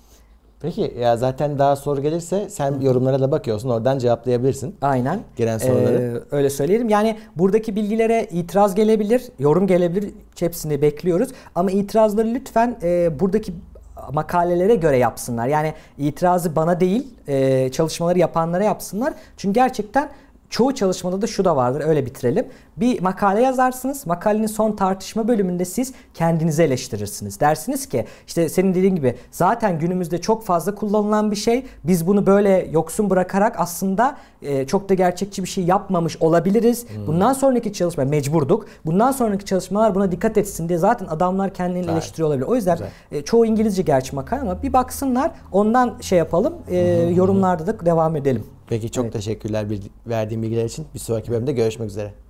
Peki ya zaten daha soru gelirse sen yorumlara da bakıyorsun oradan cevaplayabilirsin. Aynen. Gelen soruları. Ee, öyle söyleyelim. Yani buradaki bilgilere itiraz gelebilir, yorum gelebilir. Hepsini bekliyoruz. Ama itirazları lütfen e, buradaki makalelere göre yapsınlar. Yani itirazı bana değil e, çalışmaları yapanlara yapsınlar. Çünkü gerçekten Çoğu çalışmada da şu da vardır öyle bitirelim. Bir makale yazarsınız. Makalenin son tartışma bölümünde siz kendinizi eleştirirsiniz. Dersiniz ki işte senin dediğin gibi zaten günümüzde çok fazla kullanılan bir şey. Biz bunu böyle yoksun bırakarak aslında e, çok da gerçekçi bir şey yapmamış olabiliriz. Hmm. Bundan sonraki çalışma mecburduk. Bundan sonraki çalışmalar buna dikkat etsin diye zaten adamlar kendini evet. eleştiriyor olabilir. O yüzden e, çoğu İngilizce gerçi makale ama bir baksınlar ondan şey yapalım. E, yorumlarda da devam edelim. Peki çok evet. teşekkürler verdiğim bilgiler için. Bir sonraki bölümde görüşmek üzere.